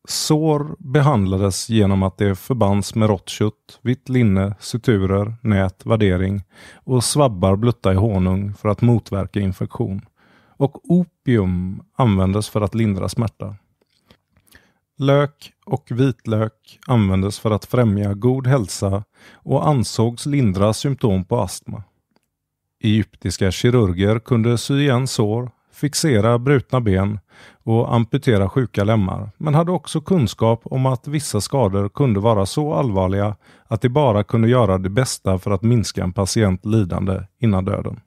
Sår behandlades genom att det förbands med rått kött, vitt linne, suturer, nät, värdering och svabbar blötta i honung för att motverka infektion och opium användes för att lindra smärta. Lök och vitlök användes för att främja god hälsa och ansågs lindra symptom på astma. Egyptiska kirurger kunde sy igen sår, fixera brutna ben och amputera sjuka lemmar, men hade också kunskap om att vissa skador kunde vara så allvarliga att de bara kunde göra det bästa för att minska en patients lidande innan döden.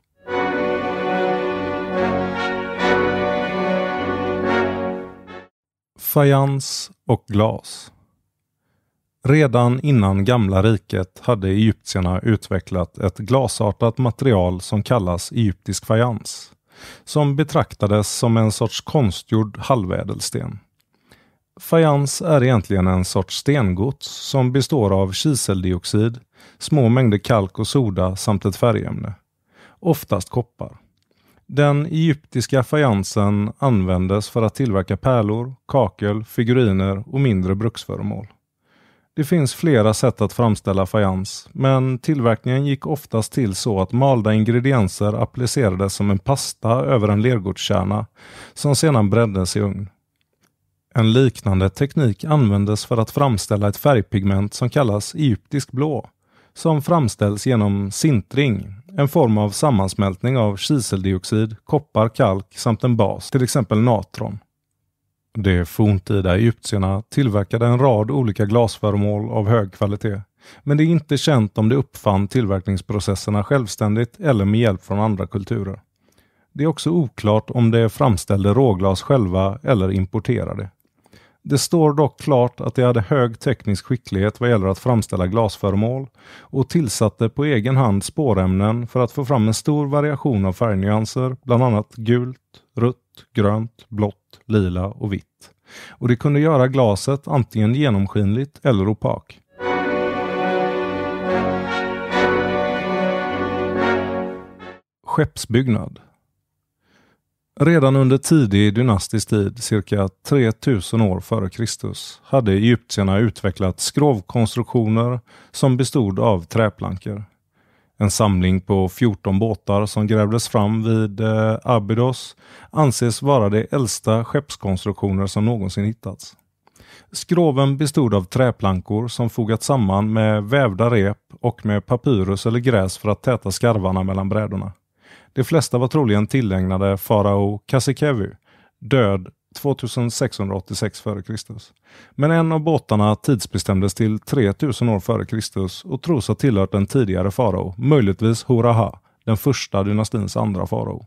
fajans och glas. Redan innan gamla riket hade egyptierna utvecklat ett glasartat material som kallas egyptisk fajans, som betraktades som en sorts konstgjord halvädelsten. Fajans är egentligen en sorts stengods som består av kiseldioxid, små mängder kalk och soda samt ett färgämne, oftast koppar. Den egyptiska fajansen användes för att tillverka pärlor, kakel, figuriner och mindre bruksföremål. Det finns flera sätt att framställa fajans, men tillverkningen gick oftast till så att malda ingredienser applicerades som en pasta över en lergodskärna som sedan breddes i ugn. En liknande teknik användes för att framställa ett färgpigment som kallas egyptisk blå, som framställs genom sintring, en form av sammansmältning av kiseldioxid, koppar, kalk samt en bas, till exempel natron. De forntida egyptierna tillverkade en rad olika glasföremål av hög kvalitet, men det är inte känt om de uppfann tillverkningsprocesserna självständigt eller med hjälp från andra kulturer. Det är också oklart om de framställde råglas själva eller importerade. Det står dock klart att de hade hög teknisk skicklighet vad gäller att framställa glasföremål och tillsatte på egen hand spårämnen för att få fram en stor variation av färgnyanser, bland annat gult, rött, grönt, blått, lila och vitt. Och det kunde göra glaset antingen genomskinligt eller opak. Skeppsbyggnad Redan under tidig dynastisk tid, cirka 3000 år före Kristus, hade egyptierna utvecklat skrovkonstruktioner som bestod av träplankor. En samling på 14 båtar som grävdes fram vid eh, Abydos anses vara de äldsta skeppskonstruktioner som någonsin hittats. Skroven bestod av träplankor som fogats samman med vävda rep och med papyrus eller gräs för att täta skarvarna mellan brädorna. De flesta var troligen tillägnade farao Kasikevu, död 2686 f.Kr. Men en av båtarna tidsbestämdes till 3000 år f.Kr. och tros ha tillhört en tidigare farao, möjligtvis Horaha, den första dynastins andra farao.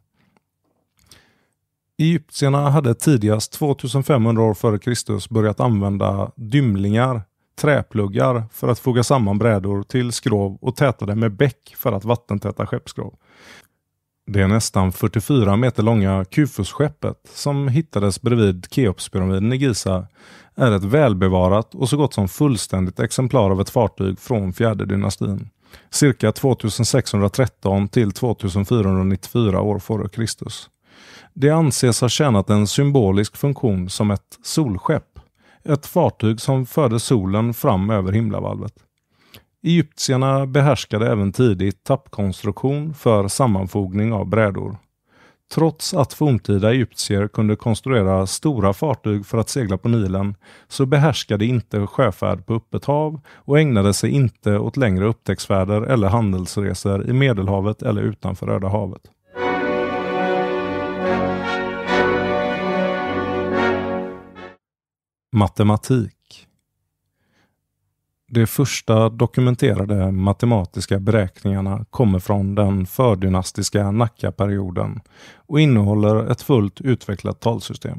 Egyptierna hade tidigast 2500 år f.Kr. börjat använda dymlingar, träpluggar, för att foga samman brädor till skrov och tätade med bäck för att vattentäta skeppsskrov. Det nästan 44 meter långa Kufusskeppet som hittades bredvid Keopspyramiden i Giza är ett välbevarat och så gott som fullständigt exemplar av ett fartyg från fjärde dynastin. Cirka 2613 till 2494 år före Kristus. Det anses ha tjänat en symbolisk funktion som ett solskepp. Ett fartyg som förde solen fram över himlavalvet. Egyptierna behärskade även tidigt tappkonstruktion för sammanfogning av brädor. Trots att forntida egyptier kunde konstruera stora fartyg för att segla på Nilen så behärskade inte sjöfärd på öppet hav och ägnade sig inte åt längre upptäcktsfärder eller handelsresor i Medelhavet eller utanför Röda havet. Matematik de första dokumenterade matematiska beräkningarna kommer från den fördynastiska Nacka-perioden och innehåller ett fullt utvecklat talsystem.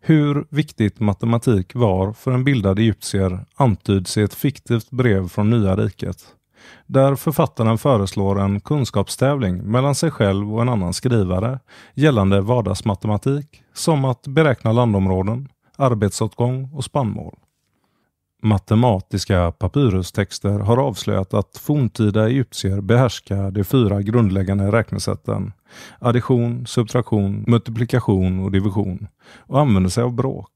Hur viktigt matematik var för en bildad egyptier antyds i ett fiktivt brev från Nya riket, där författaren föreslår en kunskapstävling mellan sig själv och en annan skrivare gällande vardagsmatematik, som att beräkna landområden, arbetsåtgång och spannmål matematiska papyrustexter har avslöjat att forntida egyptier behärskar de fyra grundläggande räknesätten addition, subtraktion, multiplikation och division och använder sig av bråk.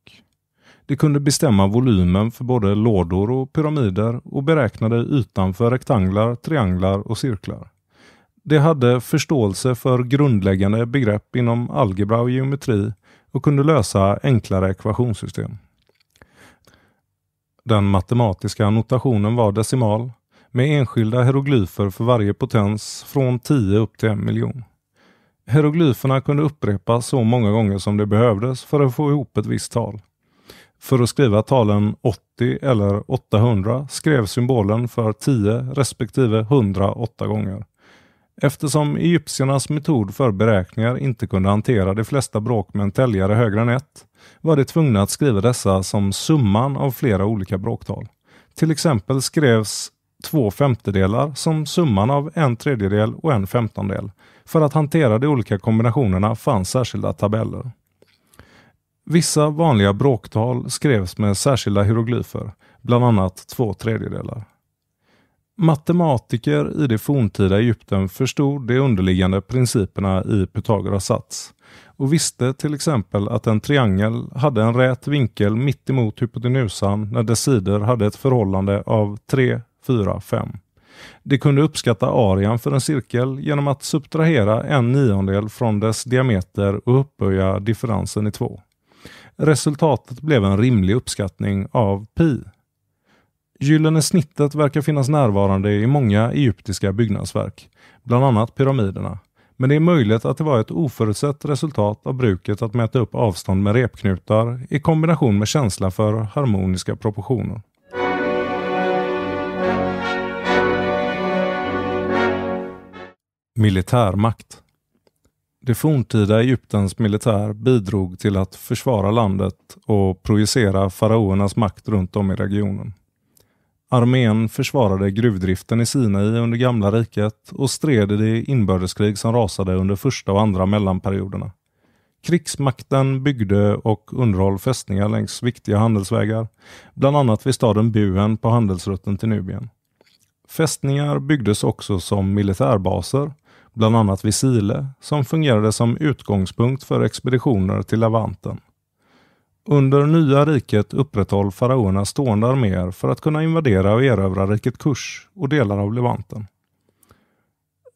De kunde bestämma volymen för både lådor och pyramider och beräknade ytan för rektanglar, trianglar och cirklar. De hade förståelse för grundläggande begrepp inom algebra och geometri och kunde lösa enklare ekvationssystem. Den matematiska notationen var decimal med enskilda hieroglyfer för varje potens från 10 upp till en miljon. Hieroglyferna kunde upprepas så många gånger som det behövdes för att få ihop ett visst tal. För att skriva talen 80 eller 800 skrev symbolen för 10 respektive 100 åtta gånger. Eftersom egyptiernas metod för beräkningar inte kunde hantera de flesta bråk med en täljare högre än ett var de tvungna att skriva dessa som summan av flera olika bråktal. Till exempel skrevs två femtedelar som summan av en tredjedel och en femtondel. För att hantera de olika kombinationerna fanns särskilda tabeller. Vissa vanliga bråktal skrevs med särskilda hieroglyfer, bland annat två tredjedelar. Matematiker i det forntida Egypten förstod de underliggande principerna i Pythagoras sats och visste till exempel att en triangel hade en rät vinkel mittemot hypotenusan när dess sidor hade ett förhållande av 3, 4, 5. De kunde uppskatta arean för en cirkel genom att subtrahera en niondel från dess diameter och upphöja differensen i två. Resultatet blev en rimlig uppskattning av pi Gyllene snittet verkar finnas närvarande i många egyptiska byggnadsverk, bland annat pyramiderna. Men det är möjligt att det var ett oförutsett resultat av bruket att mäta upp avstånd med repknutar i kombination med känsla för harmoniska proportioner. Militärmakt Det forntida Egyptens militär bidrog till att försvara landet och projicera faraonernas makt runt om i regionen. Armén försvarade gruvdriften i Sinai under gamla riket och stred i det inbördeskrig som rasade under första och andra mellanperioderna. Krigsmakten byggde och underhöll fästningar längs viktiga handelsvägar, bland annat vid staden Buen på handelsrutten till Nubien. Fästningar byggdes också som militärbaser, bland annat vid Sile, som fungerade som utgångspunkt för expeditioner till Levanten. Under nya riket upprätthöll faraoerna stående arméer för att kunna invadera och erövra riket Kush och delar av Levanten.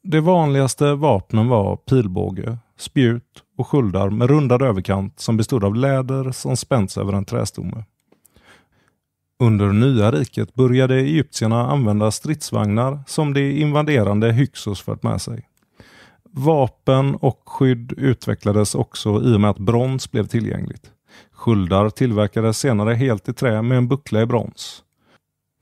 De vanligaste vapnen var pilbåge, spjut och sköldar med rundad överkant som bestod av läder som spänts över en trästomme. Under nya riket började egyptierna använda stridsvagnar som de invaderande Hyksos fört med sig. Vapen och skydd utvecklades också i och med att brons blev tillgängligt. Sköldar tillverkades senare helt i trä med en buckla i brons.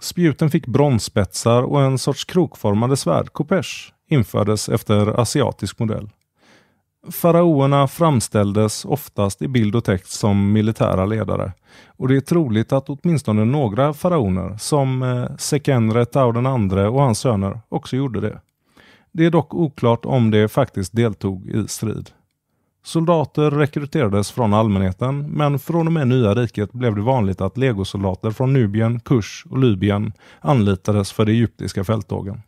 Spjuten fick bronsspetsar och en sorts krokformade svärd, svärdkopers infördes efter asiatisk modell. Faraoerna framställdes oftast i bild och text som militära ledare och det är troligt att åtminstone några faraoner som eh, Sekenre Tau den andre och hans söner också gjorde det. Det är dock oklart om de faktiskt deltog i strid. Soldater rekryterades från allmänheten, men från och med Nya riket blev det vanligt att legosoldater från Nubien, Kush och Libyen anlitades för de egyptiska fälttågen.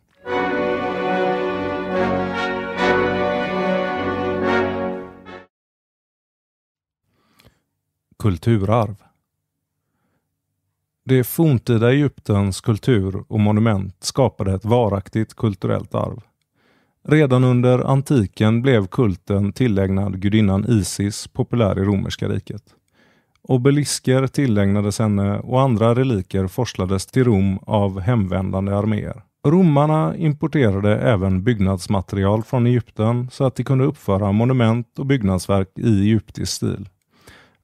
Kulturarv Det forntida Egyptens kultur och monument skapade ett varaktigt kulturellt arv. Redan under antiken blev kulten tillägnad gudinnan Isis populär i romerska riket. Obelisker tillägnades henne och andra reliker forslades till Rom av hemvändande arméer. Romarna importerade även byggnadsmaterial från Egypten så att de kunde uppföra monument och byggnadsverk i egyptisk stil.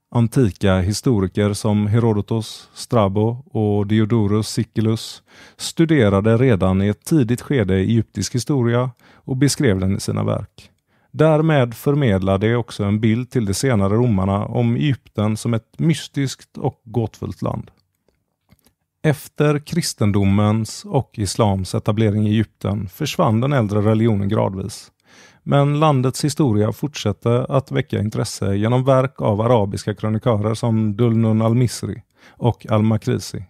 Antika historiker som Herodotos, Strabo och Diodorus Siculus studerade redan i ett tidigt skede egyptisk historia och beskrev den i sina verk. Därmed förmedlar de också en bild till de senare romarna om Egypten som ett mystiskt och gåtfullt land. Efter kristendomens och islams etablering i Egypten försvann den äldre religionen gradvis. Men landets historia fortsatte att väcka intresse genom verk av arabiska krönikörer som Dulnun al-Misri och al-Makrisi.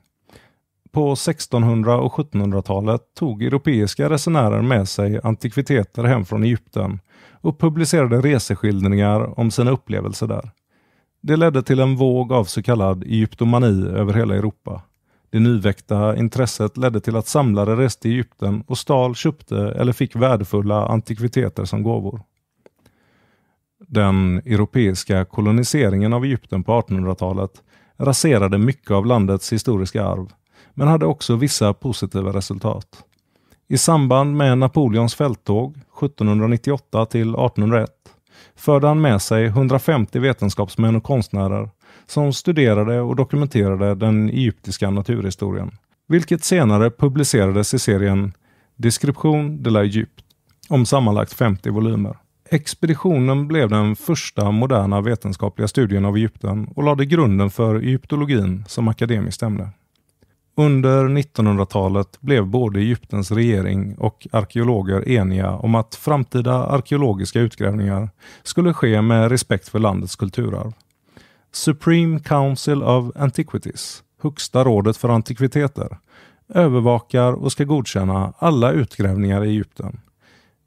På 1600 och 1700-talet tog europeiska resenärer med sig antikviteter hem från Egypten och publicerade reseskildringar om sina upplevelser där. Det ledde till en våg av så kallad egyptomani över hela Europa. Det nyväckta intresset ledde till att samlare reste i Egypten och stal, köpte eller fick värdefulla antikviteter som gåvor. Den europeiska koloniseringen av Egypten på 1800-talet raserade mycket av landets historiska arv, men hade också vissa positiva resultat. I samband med Napoleons fälttåg 1798 till 1801 förde han med sig 150 vetenskapsmän och konstnärer som studerade och dokumenterade den egyptiska naturhistorien, vilket senare publicerades i serien Description de la Egypte om sammanlagt 50 volymer. Expeditionen blev den första moderna vetenskapliga studien av Egypten och lade grunden för egyptologin som akademiskt ämne. Under 1900-talet blev både Egyptens regering och arkeologer eniga om att framtida arkeologiska utgrävningar skulle ske med respekt för landets kulturarv. Supreme Council of Antiquities, Högsta rådet för antikviteter, övervakar och ska godkänna alla utgrävningar i Egypten.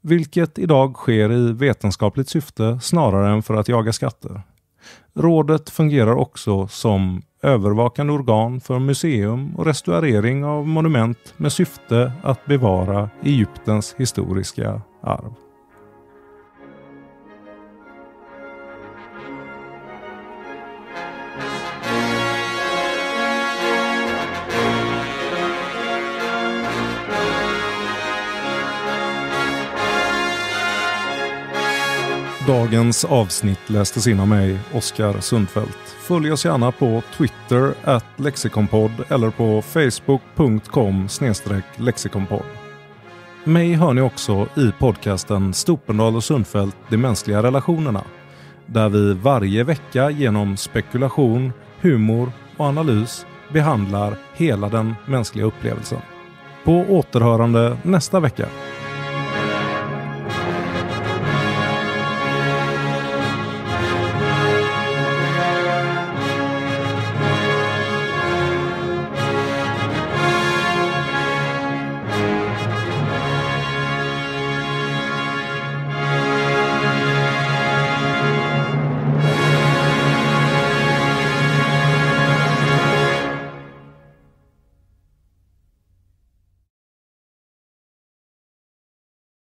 Vilket idag sker i vetenskapligt syfte snarare än för att jaga skatter. Rådet fungerar också som övervakande organ för museum och restaurering av monument med syfte att bevara Egyptens historiska arv. Dagens avsnitt lästes in av mig, Oskar Sundfält. Följ oss gärna på Twitter, at lexikonpodd eller på facebook.com lexikonpodd. Mig hör ni också i podcasten Stopendal och Sundfält, de mänskliga relationerna. Där vi varje vecka genom spekulation, humor och analys behandlar hela den mänskliga upplevelsen. På återhörande nästa vecka.